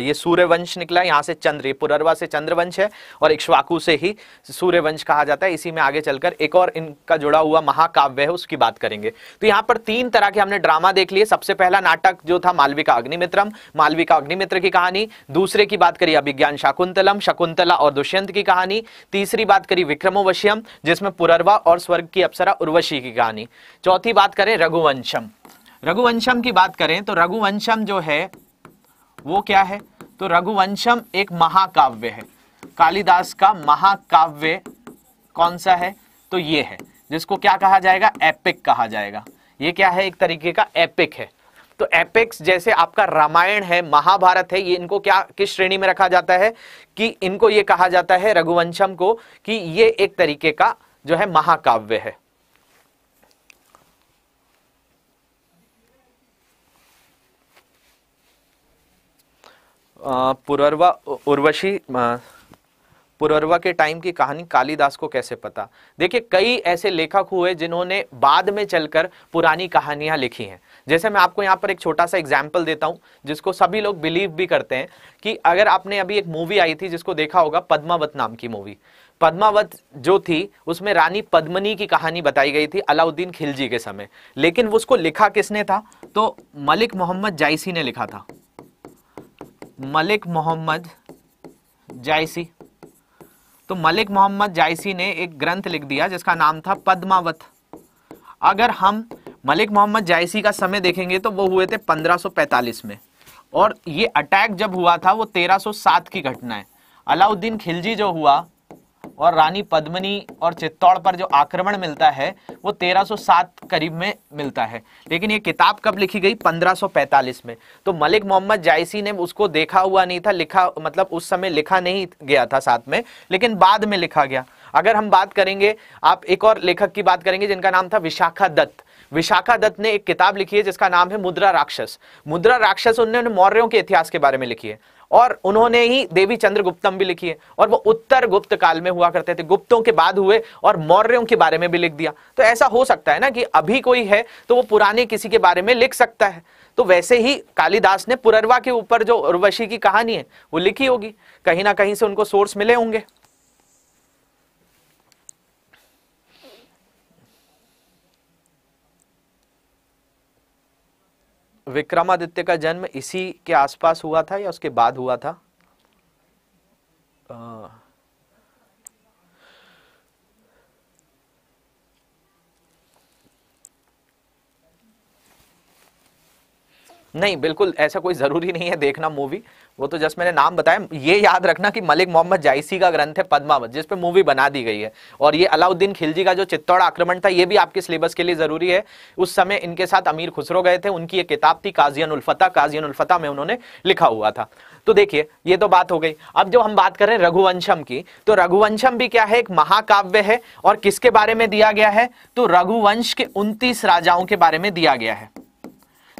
ये सूर्यवंश निकला यहाँ से चंद्र ये पुरर्वा से चंद्रवंश है और इक्ष्वाकु से ही सूर्यवंश कहा जाता है इसी में आगे चलकर एक और इनका जुड़ा हुआ महाकाव्य है उसकी बात करेंगे तो यहाँ पर तीन तरह के हमने ड्रामा देख लिए सबसे पहला नाटक जो था मालविका अग्निमित्रम मालविका अग्निमित्र की कहानी दूसरे की बात करी अभिज्ञान शाकुंतलम शकुंतला और दुष्यंत की कहानी तीसरी बात करी विक्रमोवश्यम जिसमें पुरर्वा और स्वर्ग की अप्सरा उर्वशी की कहानी चौथी बात करें रघुवंशम रघुवंशम की बात करें तो रघुवंशम जो है वो क्या है तो रघुवंशम एक महाकाव्य है कालिदास का महाकाव्य कौन सा है तो ये है जिसको क्या कहा जाएगा एपिक कहा जाएगा ये क्या है एक तरीके का एपिक है तो एपिक्स जैसे आपका रामायण है महाभारत है ये इनको क्या किस श्रेणी में रखा जाता है कि इनको ये कहा जाता है रघुवंशम को कि ये एक तरीके का जो है महाकाव्य है पुरवा उर्वशी पुरवा के टाइम की कहानी कालिदास को कैसे पता देखिए कई ऐसे लेखक हुए जिन्होंने बाद में चलकर पुरानी कहानियां लिखी हैं जैसे मैं आपको यहाँ पर एक छोटा सा एग्जाम्पल देता हूँ जिसको सभी लोग बिलीव भी करते हैं कि अगर आपने अभी एक मूवी आई थी जिसको देखा होगा पद्मावत नाम की मूवी पद्मावत जो थी उसमें रानी पद्मनी की कहानी बताई गई थी अलाउद्दीन खिलजी के समय लेकिन उसको लिखा किसने था तो मलिक मोहम्मद जायसी ने लिखा था मलिक मोहम्मद जायसी तो मलिक मोहम्मद जायसी ने एक ग्रंथ लिख दिया जिसका नाम था पद्मावत अगर हम मलिक मोहम्मद जायसी का समय देखेंगे तो वो हुए थे 1545 में और ये अटैक जब हुआ था वो 1307 की घटना है अलाउद्दीन खिलजी जो हुआ और रानी पद्मनी और चित्तौड़ पर जो आक्रमण मिलता है वो 1307 करीब में मिलता है लेकिन ये किताब कब लिखी गई 1545 में तो मलिक मोहम्मद जायसी ने उसको देखा हुआ नहीं था लिखा मतलब उस समय लिखा नहीं गया था साथ में लेकिन बाद में लिखा गया अगर हम बात करेंगे आप एक और लेखक की बात करेंगे जिनका नाम था विशाखा दत्त विशाखा दत्त ने एक किताब लिखी है जिसका नाम है मुद्रा राक्षस मुद्रा राक्षस उन्होंने मौर्यों के इतिहास के बारे में लिखी है और उन्होंने ही देवी चंद्र गुप्तम भी लिखी है और वो उत्तर गुप्त काल में हुआ करते थे गुप्तों के बाद हुए और मौर्यों के बारे में भी लिख दिया तो ऐसा हो सकता है ना कि अभी कोई है तो वो पुराने किसी के बारे में लिख सकता है तो वैसे ही कालिदास ने पुरवा के ऊपर जो उर्वशी की कहानी है वो लिखी होगी कहीं ना कहीं से उनको सोर्स मिले होंगे विक्रमादित्य का जन्म इसी के आसपास हुआ था या उसके बाद हुआ था नहीं बिल्कुल ऐसा कोई जरूरी नहीं है देखना मूवी वो तो जस्ट मैंने नाम बताया ये याद रखना कि मलिक मोहम्मद जायसी का ग्रंथ है पद्मावत जिस पे मूवी बना दी गई है और ये अलाउद्दीन खिलजी का जो चित्तौड़ आक्रमण था ये भी आपके सिलेबस के लिए ज़रूरी है उस समय इनके साथ अमीर खुसरो गए थे उनकी एक किताब थी काजियन उल्फता काजियन उल्फता में उन्होंने लिखा हुआ था तो देखिए ये तो बात हो गई अब जो हम बात करें रघुवंशम की तो रघुवंशम भी क्या है एक महाकाव्य है और किसके बारे में दिया गया है तो रघुवंश के उन्तीस राजाओं के बारे में दिया गया है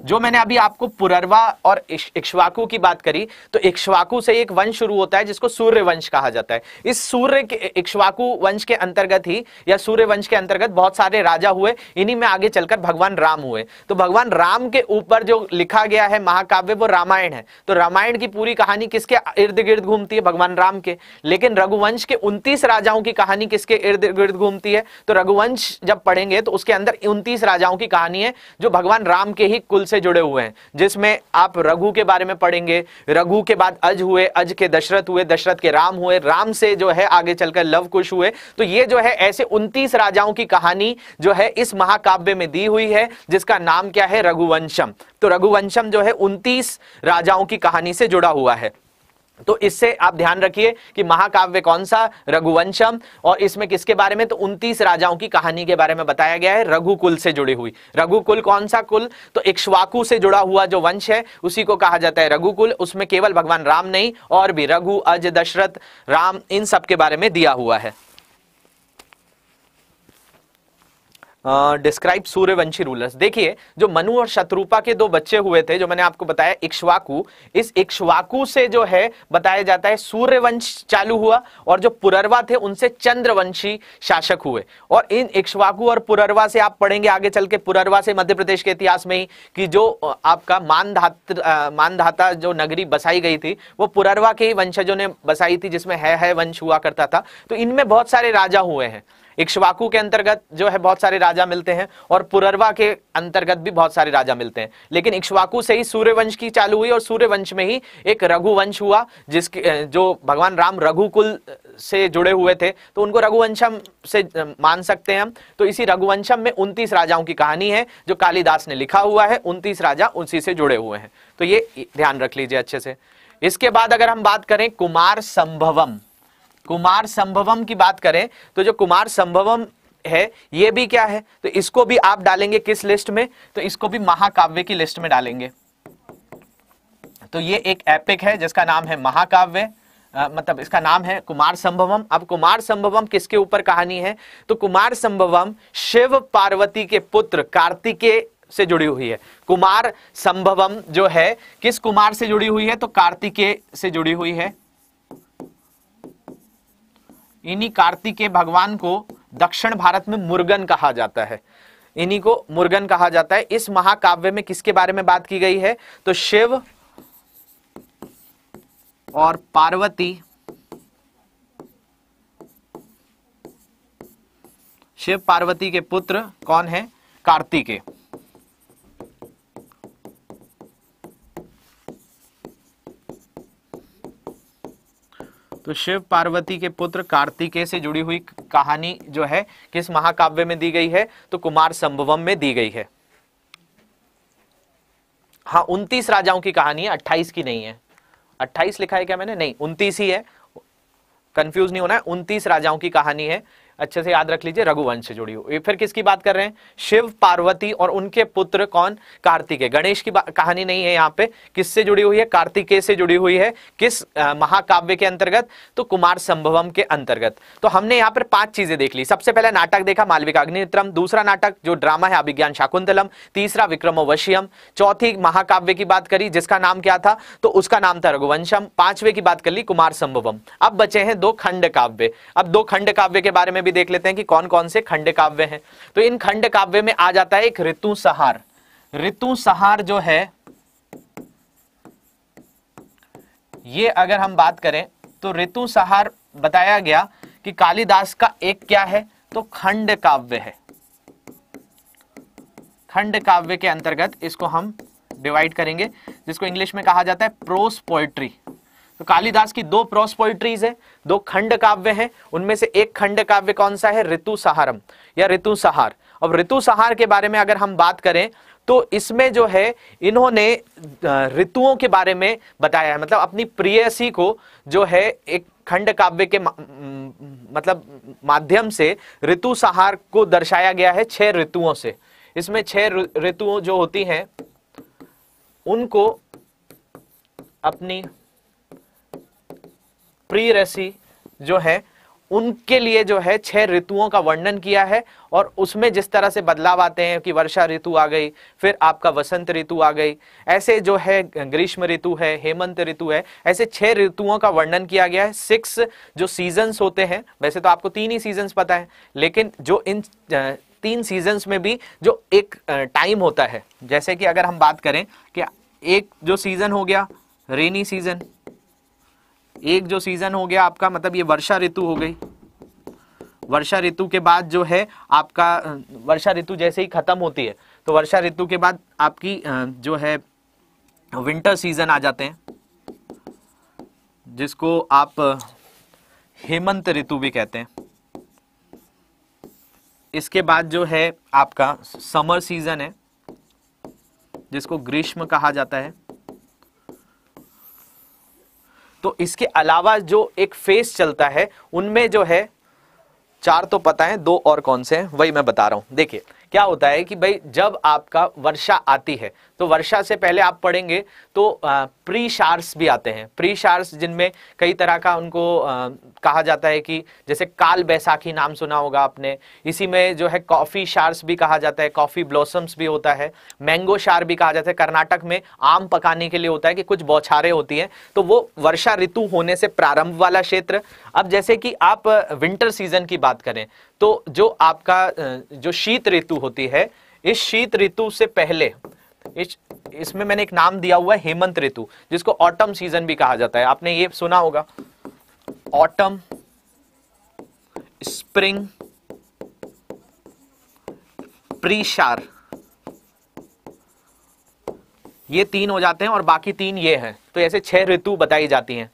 जो मैंने अभी आपको पुरर्वा और इक्ष्वाकु की बात करी तो इक्ष्वाकु से एक वंश शुरू होता है जिसको सूर्य वंश कहा जाता है इस सूर्य के इक्ष्वाकु वंश के अंतर्गत ही या सूर्य वंश के अंतर्गत बहुत सारे राजा हुए इन्हीं में आगे चलकर भगवान राम हुए तो भगवान राम के ऊपर जो लिखा गया है महाकाव्य वो रामायण है तो रामायण की पूरी कहानी किसके इर्द गिर्द घूमती है भगवान राम के लेकिन रघुवंश के उनतीस राजाओं की कहानी किसके इर्द गिर्द घूमती है तो रघुवंश जब पढ़ेंगे तो उसके अंदर उनतीस राजाओं की कहानी है जो भगवान राम के ही कुल से जुड़े हुए हैं जिसमें आप रघु के बारे में पढ़ेंगे रघु के बाद अज हुए अज के दशरथ हुए दशरथ के राम हुए राम से जो है आगे चलकर लव कुश हुए तो ये जो है ऐसे उनतीस राजाओं की कहानी जो है इस महाकाव्य में दी हुई है जिसका नाम क्या है रघुवंशम तो रघुवंशम जो है उनतीस राजाओं की कहानी से जुड़ा हुआ है तो इससे आप ध्यान रखिए कि महाकाव्य कौन सा रघुवंशम और इसमें किसके बारे में तो 29 राजाओं की कहानी के बारे में बताया गया है रघुकुल से जुड़ी हुई रघुकुल कौन सा कुल तो इक्ष्वाकु से जुड़ा हुआ जो वंश है उसी को कहा जाता है रघुकुल उसमें केवल भगवान राम नहीं और भी रघु अज दशरथ राम इन सब के बारे में दिया हुआ है डिस्क्राइब सूर्यवंशी रूलर्स देखिए जो मनु और शत्रुपा के दो बच्चे हुए थे जो मैंने आपको बताया इक्ष्वाकु इस इक्ष्वाकु से जो है बताया जाता है सूर्यवंश चालू हुआ और जो पुरर्वा थे उनसे चंद्रवंशी शासक हुए और इन इक्ष्वाकु और पुरर्वा से आप पढ़ेंगे आगे चल के पुरर्वा से मध्य प्रदेश के इतिहास में ही कि जो आपका मानधात्र मानधाता जो नगरी बसाई गई थी वो पुरर्वा के ही वंशजों ने बसाई थी जिसमें है है वंश हुआ करता था तो इनमें बहुत सारे राजा हुए हैं इक्ष्वाकु के अंतर्गत जो है बहुत सारे राजा मिलते हैं और पुरर्वा के अंतर्गत भी बहुत सारे राजा मिलते हैं लेकिन इक्ष्वाकु से ही सूर्यवंश की चालू हुई और सूर्यवंश में ही एक रघुवंश हुआ जिसके जो भगवान राम रघुकुल से जुड़े हुए थे तो उनको रघुवंशम से मान सकते हैं हम तो इसी रघुवंशम में उनतीस राजाओं की कहानी है जो कालिदास ने लिखा हुआ है उनतीस राजा उसी से जुड़े हुए हैं तो ये ध्यान रख लीजिए अच्छे से इसके बाद अगर हम बात करें कुमार संभवम कुमार संभवम की बात करें तो जो कुमार संभवम है ये भी क्या है तो इसको भी आप डालेंगे किस लिस्ट में तो इसको भी महाकाव्य की लिस्ट में डालेंगे तो ये एक एपिक है जिसका नाम है महाकाव्य मतलब इसका नाम है कुमार संभवम अब कुमार संभवम किसके ऊपर कहानी है तो कुमार संभवम शिव पार्वती के पुत्र कार्तिकेय से जुड़ी हुई है कुमार संभवम जो है किस कुमार से जुड़ी हुई है तो कार्तिकेय से जुड़ी हुई है इन्हीं कार्तिकेय भगवान को दक्षिण भारत में मुर्गन कहा जाता है इन्हीं को मुर्गन कहा जाता है इस महाकाव्य में किसके बारे में बात की गई है तो शिव और पार्वती शिव पार्वती के पुत्र कौन है कार्तिकेय तो शिव पार्वती के पुत्र कार्तिकेय से जुड़ी हुई कहानी जो है किस महाकाव्य में दी गई है तो कुमार संभवम में दी गई है हाँ उनतीस राजाओं की कहानी है अट्ठाईस की नहीं है अट्ठाईस लिखा है क्या मैंने नहीं उनतीस ही है कंफ्यूज नहीं होना है उनतीस राजाओं की कहानी है अच्छे से याद रख लीजिए रघुवंश से जुड़ी हुई फिर किसकी बात कर रहे हैं शिव पार्वती और उनके पुत्र कौन कार्तिकेय गणेश की कहानी नहीं है यहाँ पे किससे जुड़ी हुई है कार्तिकेय से जुड़ी हुई है किस महाकाव्य के अंतर्गत तो कुमार संभवम के अंतर्गत तो हमने यहाँ पर पांच चीजें देख ली सबसे पहले नाटक देखा मालविका अग्नित्रम दूसरा नाटक जो ड्रामा है अभिज्ञान शाकुंतलम तीसरा विक्रमोवश्यम चौथी महाकाव्य की बात करी जिसका नाम क्या था तो उसका नाम था रघुवंशम पांचवे की बात कर ली कुमार संभवम अब बचे हैं दो खंड काव्य अब दो खंड काव्य के बारे में भी भी देख लेते हैं कि कौन कौन से खंड काव्य हैं तो इन खंड काव्य में आ जाता है एक ऋतु सहार ऋतु सहार जो है ये अगर हम बात करें तो ऋतु सहार बताया गया कि कालिदास का एक क्या है तो खंड काव्य है खंड काव्य के अंतर्गत इसको हम डिवाइड करेंगे जिसको इंग्लिश में कहा जाता है प्रोस पोएट्री तो कालिदास की दो प्रोस पोइट्रीज है दो खंड काव्य है उनमें से एक खंड काव्य कौन सा है ऋतु सहारम या ऋतु सहार अब ऋतु सहार के बारे में अगर हम बात करें तो इसमें जो है इन्होंने ऋतुओं के बारे में बताया है मतलब अपनी प्रियसी को जो है एक खंड काव्य के मा, मतलब माध्यम से ऋतु सहार को दर्शाया गया है छह ऋतुओं से इसमें छह ऋतुओं जो होती हैं उनको अपनी प्री रसी जो है उनके लिए जो है छह ऋतुओं का वर्णन किया है और उसमें जिस तरह से बदलाव आते हैं कि वर्षा ऋतु आ गई फिर आपका वसंत ऋतु आ गई ऐसे जो है ग्रीष्म ऋतु है हेमंत ऋतु है ऐसे छह ऋतुओं का वर्णन किया गया है सिक्स जो सीजन्स होते हैं वैसे तो आपको तीन ही सीजन्स पता है लेकिन जो इन तीन सीजन्स में भी जो एक टाइम होता है जैसे कि अगर हम बात करें कि एक जो सीजन हो गया रेनी सीजन एक जो सीजन हो गया आपका मतलब ये वर्षा ऋतु हो गई वर्षा ऋतु के बाद जो है आपका वर्षा ऋतु जैसे ही खत्म होती है तो वर्षा ऋतु के बाद आपकी जो है विंटर सीजन आ जाते हैं जिसको आप हेमंत ऋतु भी कहते हैं इसके बाद जो है आपका समर सीजन है जिसको ग्रीष्म कहा जाता है तो इसके अलावा जो एक फेस चलता है उनमें जो है चार तो पता है दो और कौन से हैं वही मैं बता रहा हूं देखिए क्या होता है कि भाई जब आपका वर्षा आती है तो वर्षा से पहले आप पढ़ेंगे तो प्री शार्स भी आते हैं प्री शार्स जिनमें कई तरह का उनको कहा जाता है कि जैसे काल बैसाखी नाम सुना होगा आपने इसी में जो है कॉफ़ी शार्स भी कहा जाता है कॉफ़ी ब्लॉसम्स भी होता है मैंगो शार भी कहा जाता है कर्नाटक में आम पकाने के लिए होता है कि कुछ बौछारें होती हैं तो वो वर्षा ऋतु होने से प्रारंभ वाला क्षेत्र अब जैसे कि आप विंटर सीजन की बात करें तो जो आपका जो शीत ऋतु होती है इस शीत ऋतु से पहले इस इसमें मैंने एक नाम दिया हुआ है हेमंत ऋतु जिसको ऑटम सीजन भी कहा जाता है आपने ये सुना होगा ऑटम स्प्रिंग प्रीशार ये तीन हो जाते हैं और बाकी तीन ये हैं तो ऐसे छह ऋतु बताई जाती हैं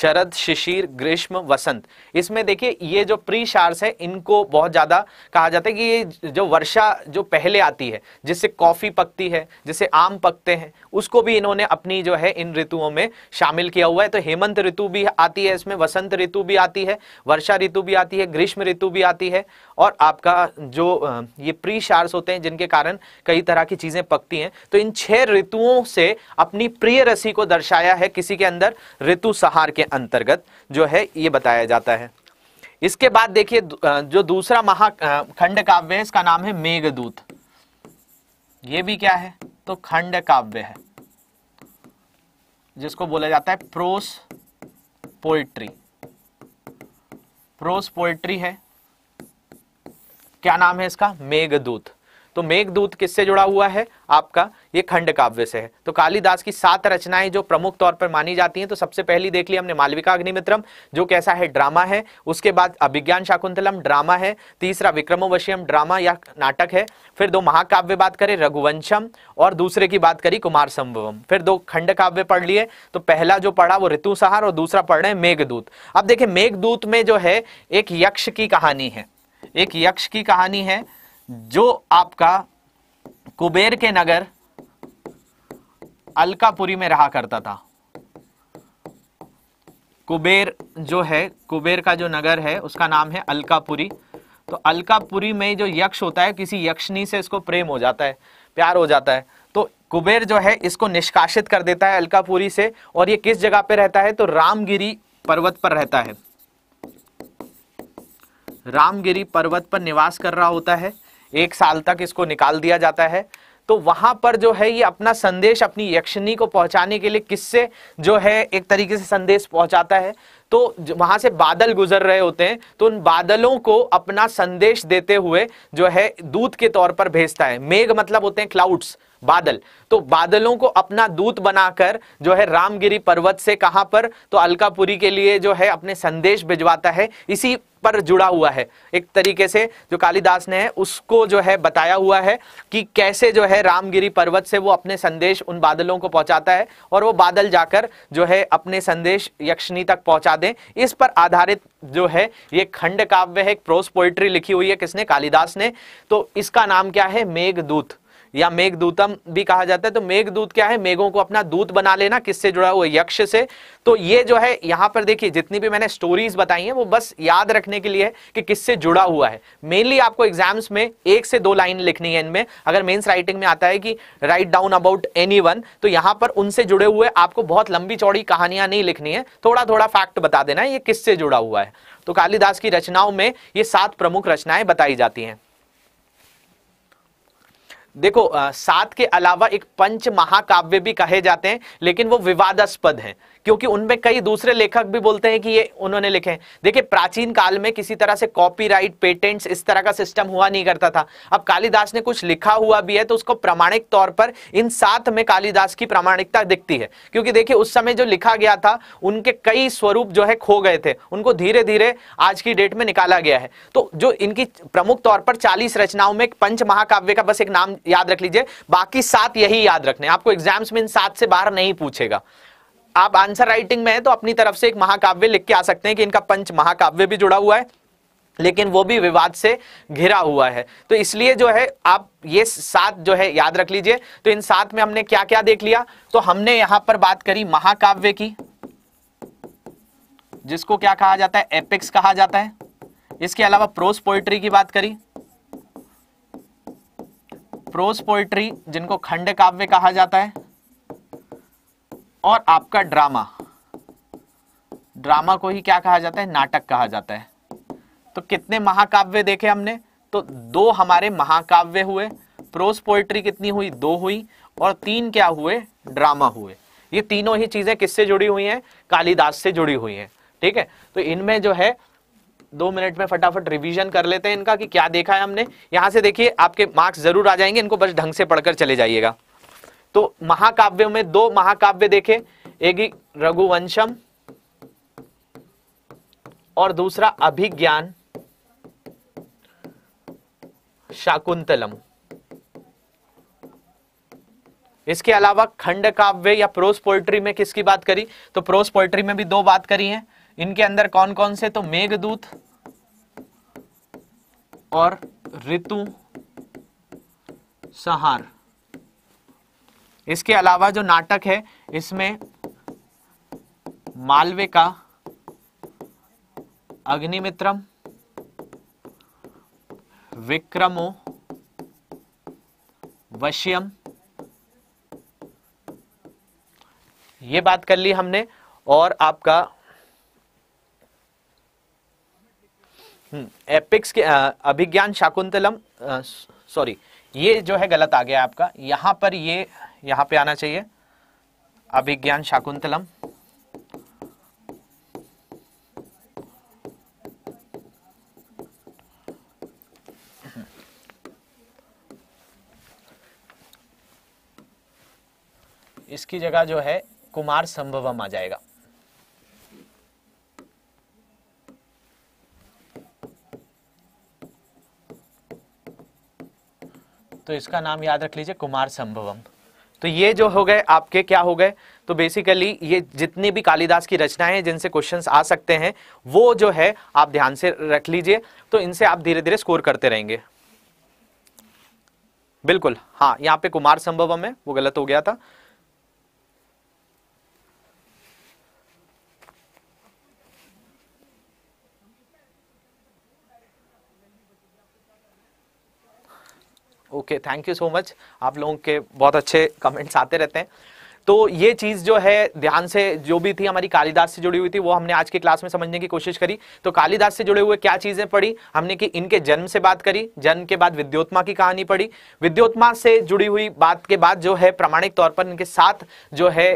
शरद शिशिर ग्रीष्म वसंत इसमें देखिए ये जो प्री शार्स है इनको बहुत ज़्यादा कहा जाता है कि ये जो वर्षा जो पहले आती है जिससे कॉफ़ी पकती है जिससे आम पकते हैं उसको भी इन्होंने अपनी जो है इन ऋतुओं में शामिल किया हुआ है तो हेमंत ऋतु भी आती है इसमें वसंत ऋतु भी आती है वर्षा ऋतु भी आती है ग्रीष्म ऋतु भी आती है और आपका जो ये प्री शार्स होते हैं जिनके कारण कई तरह की चीज़ें पकती हैं तो इन छह ऋतुओं से अपनी प्रिय रसी को दर्शाया है किसी के अंदर ऋतु सहार के अंतर्गत जो है ये बताया जाता है इसके बाद देखिए जो दूसरा महाखंड काव्य है इसका नाम है मेघदूत ये भी क्या है तो खंड काव्य है जिसको बोला जाता है प्रोस पोइट्री प्रोस पोइट्री है क्या नाम है इसका मेघदूत तो मेघदूत किससे जुड़ा हुआ है आपका ये खंड काव्य से है तो कालिदास की सात रचनाएं जो प्रमुख तौर पर मानी जाती हैं तो सबसे पहली देख ली हमने मालविका अग्निमित्रम जो कैसा है ड्रामा है उसके बाद अभिज्ञान शाकुंतलम ड्रामा है तीसरा विक्रमोवशियम ड्रामा या नाटक है फिर दो महाकाव्य बात करें रघुवंशम और दूसरे की बात करी कुमार संभवम फिर दो खंड काव्य पढ़ लिए तो पहला जो पढ़ा वो ऋतु सहार और दूसरा पढ़ रहे मेघदूत अब देखिये मेघदूत में जो है एक यक्ष की कहानी है एक यक्ष की कहानी है जो आपका कुबेर के नगर अलकापुरी में रहा करता था कुबेर जो है कुबेर का जो नगर है उसका नाम है अलकापुरी तो अलकापुरी में जो यक्ष होता है किसी यक्षनी से इसको प्रेम हो जाता है प्यार हो जाता है तो कुबेर जो है इसको निष्कासित कर देता है अलकापुरी से और ये किस जगह पे रहता है तो रामगिरी पर्वत पर रहता है रामगिरी पर्वत पर निवास कर रहा होता है एक साल तक इसको निकाल दिया जाता है तो वहां पर जो है ये अपना संदेश अपनी यक्षिणी को पहुंचाने के लिए किससे जो है एक तरीके से संदेश पहुंचाता है तो वहां से बादल गुजर रहे होते हैं तो उन बादलों को अपना संदेश देते हुए जो है दूत के तौर पर भेजता है मेघ मतलब होते हैं क्लाउड्स बादल तो बादलों को अपना दूत बनाकर जो है रामगिरी पर्वत से कहां पर तो अलकापुरी के लिए जो है अपने संदेश भिजवाता है इसी पर जुड़ा हुआ है एक तरीके से जो कालिदास ने है उसको जो है बताया हुआ है कि कैसे जो है रामगिरी पर्वत से वो अपने संदेश उन बादलों को पहुंचाता है और वो बादल जाकर जो है अपने संदेश यक्षिणी तक पहुंचा दें इस पर आधारित जो है ये खंड काव्य है एक प्रोस पोइट्री लिखी हुई है किसने कालिदास ने तो इसका नाम क्या है मेघदूत या मेघदूतम भी कहा जाता है तो मेघदूत क्या है मेघों को अपना दूत बना लेना किससे जुड़ा हुआ यक्ष से तो ये जो है यहाँ पर देखिए जितनी भी मैंने स्टोरीज बताई हैं वो बस याद रखने के लिए है कि किससे जुड़ा हुआ है मेनली आपको एग्जाम्स में एक से दो लाइन लिखनी है इनमें अगर मेन्स राइटिंग में आता है कि राइट डाउन अबाउट एनी तो यहाँ पर उनसे जुड़े हुए आपको बहुत लंबी चौड़ी कहानियां नहीं लिखनी है थोड़ा थोड़ा फैक्ट बता देना है ये किससे जुड़ा हुआ है तो कालिदास की रचनाओं में ये सात प्रमुख रचनाएं बताई जाती हैं देखो सात के अलावा एक पंच महाकाव्य भी कहे जाते हैं लेकिन वो विवादास्पद हैं क्योंकि उनमें कई दूसरे लेखक भी बोलते हैं कि ये उन्होंने लिखे हैं देखिए प्राचीन काल में किसी तरह से कॉपीराइट पेटेंट्स इस तरह का सिस्टम हुआ नहीं करता था अब कालिदास ने कुछ लिखा हुआ भी है तो उसको प्रामाणिक तौर पर इन सात में कालिदास की प्रामाणिकता दिखती है क्योंकि देखिए उस समय जो लिखा गया था उनके कई स्वरूप जो है खो गए थे उनको धीरे धीरे आज की डेट में निकाला गया है तो जो इनकी प्रमुख तौर पर चालीस रचनाओं में पंच महाकाव्य का बस एक नाम याद रख लीजिए बाकी सात यही याद रखने आपको एग्जाम्स में इन सात से बाहर नहीं पूछेगा आप आंसर राइटिंग में है तो अपनी तरफ से एक महाकाव्य लिख के आ सकते हैं कि इनका पंच महाकाव्य भी जुड़ा हुआ है लेकिन वो भी विवाद से घिरा हुआ है तो इसलिए जो है आप ये सात जो है याद रख लीजिए तो इन सात में हमने क्या क्या देख लिया तो हमने यहां पर बात करी महाकाव्य की जिसको क्या कहा जाता है एपिक्स कहा जाता है इसके अलावा प्रोस पोइट्री की बात करी प्रोज पोइट्री जिनको खंड काव्य कहा जाता है और आपका ड्रामा ड्रामा को ही क्या कहा जाता है नाटक कहा जाता है तो कितने महाकाव्य देखे हमने तो दो हमारे महाकाव्य हुए प्रोज पोइट्री कितनी हुई दो हुई और तीन क्या हुए ड्रामा हुए ये तीनों ही चीजें किससे जुड़ी हुई हैं कालिदास से जुड़ी हुई हैं ठीक है तो इनमें जो है दो मिनट में फटाफट रिवीजन कर लेते हैं इनका कि क्या देखा है हमने यहां से देखिए आपके मार्क्स जरूर आ जाएंगे इनको बस ढंग से पढ़कर चले जाइएगा तो महाकाव्यों में दो महाकाव्य देखे एक ही रघुवंशम और दूसरा अभिज्ञान शाकुंतलम इसके अलावा खंड काव्य या प्रोस पोल्ट्री में किसकी बात करी तो प्रोस पोल्ट्री में भी दो बात करी है इनके अंदर कौन कौन से तो मेघदूत और ऋतु सहार इसके अलावा जो नाटक है इसमें मालवे का अग्निमित्रम विक्रमो वश्यम ये बात कर ली हमने और आपका एपिक्स के अभिज्ञान शाकुंतलम सॉरी ये जो है गलत आ गया आपका यहां पर ये यहां पे आना चाहिए अभिज्ञान शाकुंतलम इसकी जगह जो है कुमार संभवम आ जाएगा तो इसका नाम याद रख लीजिए कुमार संभवम तो ये जो हो गए आपके क्या हो गए तो बेसिकली ये जितनी भी कालिदास की रचनाएं हैं जिनसे क्वेश्चंस आ सकते हैं वो जो है आप ध्यान से रख लीजिए तो इनसे आप धीरे धीरे स्कोर करते रहेंगे बिल्कुल हाँ यहाँ पे कुमार संभवम है वो गलत हो गया था okay thank you so much आप लोगों के बहुत अच्छे कमेंट्स आते रहते हैं तो ये चीज़ जो है ध्यान से जो भी थी हमारी कालिदास से जुड़ी हुई थी वो हमने आज की क्लास में समझने की कोशिश करी तो कालिदास से जुड़े हुए क्या चीज़ें पढ़ी हमने कि इनके जन्म से बात करी जन्म के बाद विद्योत्मा की कहानी पढ़ी विद्योत्मा से जुड़ी हुई बात के बाद जो है प्रामाणिक तौर पर इनके साथ जो है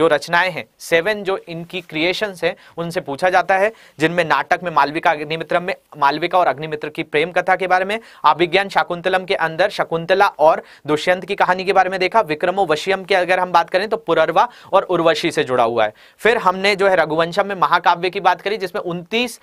जो रचनाएं हैं सेवन जो इनकी क्रिएशंस है उनसे पूछा जाता है जिनमें नाटक में मालविका अग्निमित्रम में मालविका और अग्निमित्र की प्रेम कथा के बारे में अभिज्ञान शाकुंतलम के अंदर शकुंतला और दुष्यंत की कहानी के बारे में देखा विक्रमो वशियम की अगर हम बात करें करें तो पुरर्वा और उर्वशी से जुड़ा हुआ है फिर हमने जो है रघुवंशम में महाकाव्य की बात करी जिसमें उन्तीस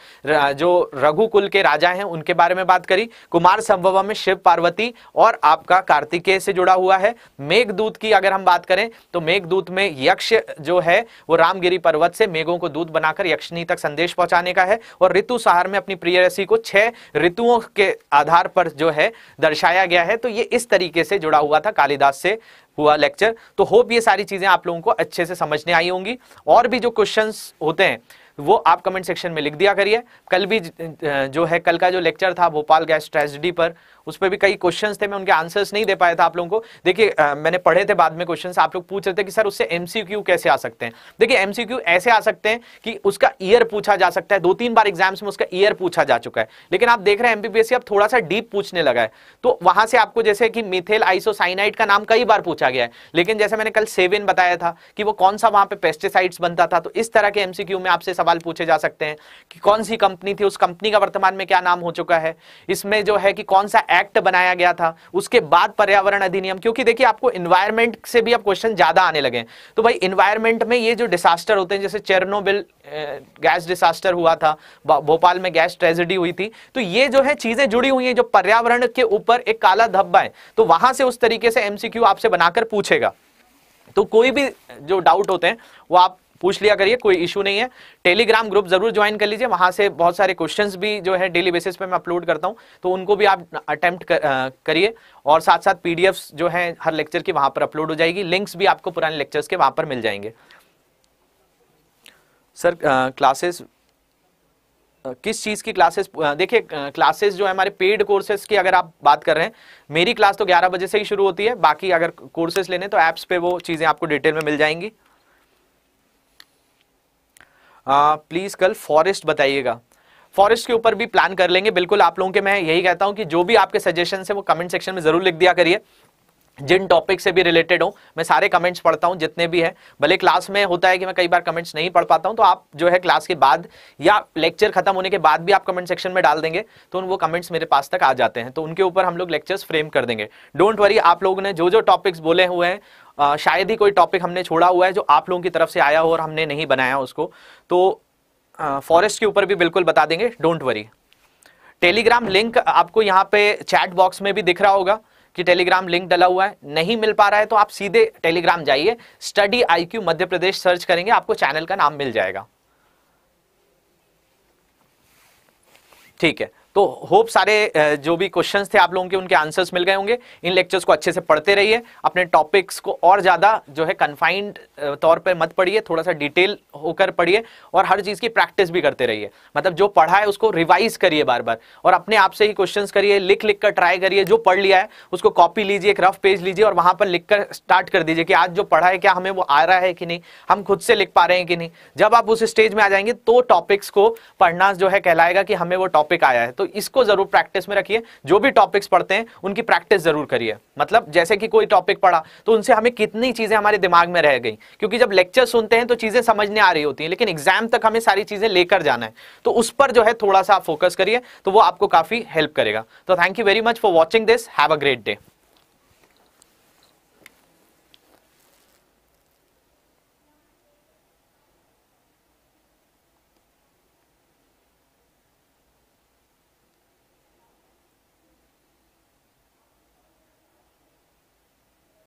जो रघुकुल के राजा हैं उनके बारे में बात करी कुमार संभवम में शिव पार्वती और आपका कार्तिकेय से जुड़ा हुआ है मेघदूत की अगर हम बात करें तो मेघदूत में यक्ष जो है वो रामगिरी पर्वत से मेघों को दूध बनाकर यक्षिणी तक संदेश पहुंचाने का है और ऋतु सहार में अपनी प्रिय रसी को छह ऋतुओं के आधार पर जो है दर्शाया गया है तो ये इस तरीके से जुड़ा हुआ था कालिदास से हुआ लेक्चर तो होप ये सारी चीज़ें आप लोगों को अच्छे से समझने आई होंगी और भी जो क्वेश्चन होते हैं तो वो आप कमेंट सेक्शन में लिख दिया करिए कल भी जो है कल का जो लेक्चर था भोपाल गैस ट्रेजिडी पर उस पर भी कई क्वेश्चंस थे मैं उनके आंसर्स नहीं दे पाया था आप लोगों को देखिए मैंने पढ़े थे बाद में क्वेश्चंस आप लोग पूछ रहे थे कि सर उससे एमसीक्यू कैसे आ सकते हैं देखिए एमसीक्यू ऐसे आ सकते हैं कि उसका ईयर पूछा जा सकता है दो तीन बार एग्जाम्स में उसका ईयर पूछा जा चुका है लेकिन आप देख रहे हैं एमबीबीएससी अब थोड़ा सा डीप पूछने लगा है तो वहां से आपको जैसे कि मिथेल आइसोसाइनाइट का नाम कई बार पूछा गया है लेकिन जैसे मैंने कल सेविन बताया था कि वो कौन सा वहां पे पेस्टिसाइड्स बनता था तो इस तरह के एमसीक्यू में आपसे सवाल सवाल पूछे जा सकते हैं कि कौन सी कंपनी थी उस कंपनी का वर्तमान में क्या नाम हो चुका है इसमें जो है कि कौन सा एक्ट बनाया गया था उसके बाद पर्यावरण अधिनियम क्योंकि देखिए आपको इन्वायरमेंट से भी अब क्वेश्चन ज्यादा आने लगे तो भाई इन्वायरमेंट में ये जो डिसास्टर होते हैं जैसे चेरनोबिल गैस डिसास्टर हुआ था भोपाल में गैस ट्रेजिडी हुई थी तो ये जो है चीजें जुड़ी हुई है जो पर्यावरण के ऊपर एक काला धब्बा है तो वहां से उस तरीके से एमसीक्यू आपसे बनाकर पूछेगा तो कोई भी जो डाउट होते हैं वो आप पूछ लिया करिए कोई इशू नहीं है टेलीग्राम ग्रुप जरूर ज्वाइन कर लीजिए वहां से बहुत सारे क्वेश्चंस भी जो है डेली बेसिस पे मैं अपलोड करता हूं तो उनको भी आप अटेम्प्ट करिए और साथ साथ पीडीएफ जो है हर लेक्चर की वहां पर अपलोड हो जाएगी लिंक्स भी आपको पुराने लेक्चर्स के वहां पर मिल जाएंगे सर क्लासेस किस चीज़ की क्लासेस देखिए क्लासेस जो है हमारे पेड कोर्सेज की अगर आप बात कर रहे हैं मेरी क्लास तो 11 बजे से ही शुरू होती है बाकी अगर कोर्सेज लेने तो ऐप्स पे वो चीज़ें आपको डिटेल में मिल जाएंगी प्लीज़ कल फॉरेस्ट बताइएगा फॉरेस्ट के ऊपर भी प्लान कर लेंगे बिल्कुल आप लोगों के मैं यही कहता हूं कि जो भी आपके सजेशन है वो कमेंट सेक्शन में जरूर लिख दिया करिए जिन टॉपिक से भी रिलेटेड हो मैं सारे कमेंट्स पढ़ता हूँ जितने भी हैं भले क्लास में होता है कि मैं कई बार कमेंट्स नहीं पढ़ पाता हूँ तो आप जो है क्लास के बाद या लेक्चर खत्म होने के बाद भी आप कमेंट सेक्शन में डाल देंगे तो वो कमेंट्स मेरे पास तक आ जाते हैं तो उनके ऊपर हम लोग लेक्चर्स फ्रेम कर देंगे डोंट वरी आप लोगों ने जो जो टॉपिक्स बोले हुए हैं शायद ही कोई टॉपिक हमने छोड़ा हुआ है जो आप लोगों की तरफ से आया हो और हमने नहीं बनाया उसको तो फॉरेस्ट के ऊपर भी बिल्कुल बता देंगे डोंट वरी टेलीग्राम लिंक आपको यहाँ पे चैट बॉक्स में भी दिख रहा होगा कि टेलीग्राम लिंक डला हुआ है नहीं मिल पा रहा है तो आप सीधे टेलीग्राम जाइए study I Q Madhya Pradesh search करेंगे आपको चैनल का नाम मिल जाएगा ठीक है तो होप सारे जो भी क्वेश्चंस थे आप लोगों के उनके आंसर्स मिल गए होंगे इन लेक्चर्स को अच्छे से पढ़ते रहिए अपने टॉपिक्स को और ज़्यादा जो है कन्फाइंड तौर पर मत पढ़िए थोड़ा सा डिटेल होकर पढ़िए और हर चीज़ की प्रैक्टिस भी करते रहिए मतलब जो पढ़ा है उसको रिवाइज करिए बार बार और अपने आप से ही क्वेश्चन करिए लिख लिख कर ट्राई करिए जो पढ़ लिया है उसको कॉपी लीजिए एक रफ पेज लीजिए और वहाँ पर लिख कर स्टार्ट कर दीजिए कि आज जो पढ़ा है क्या हमें वो आ रहा है कि नहीं हम खुद से लिख पा रहे हैं कि नहीं जब आप उस स्टेज में आ जाएंगे तो टॉपिक्स को पढ़ना जो है कहलाएगा कि हमें वो टॉपिक आया है तो इसको जरूर प्रैक्टिस में रखिए जो भी टॉपिक्स पढ़ते हैं उनकी प्रैक्टिस जरूर करिए मतलब जैसे कि कोई टॉपिक पढ़ा तो उनसे हमें कितनी चीजें हमारे दिमाग में रह गई क्योंकि जब लेक्चर सुनते हैं तो चीजें समझने आ रही होती हैं लेकिन एग्जाम तक हमें सारी चीजें लेकर जाना है तो उस पर जो है थोड़ा सा आप फोकस करिए तो वो आपको काफी हेल्प करेगा तो thank you very much for watching this have a great day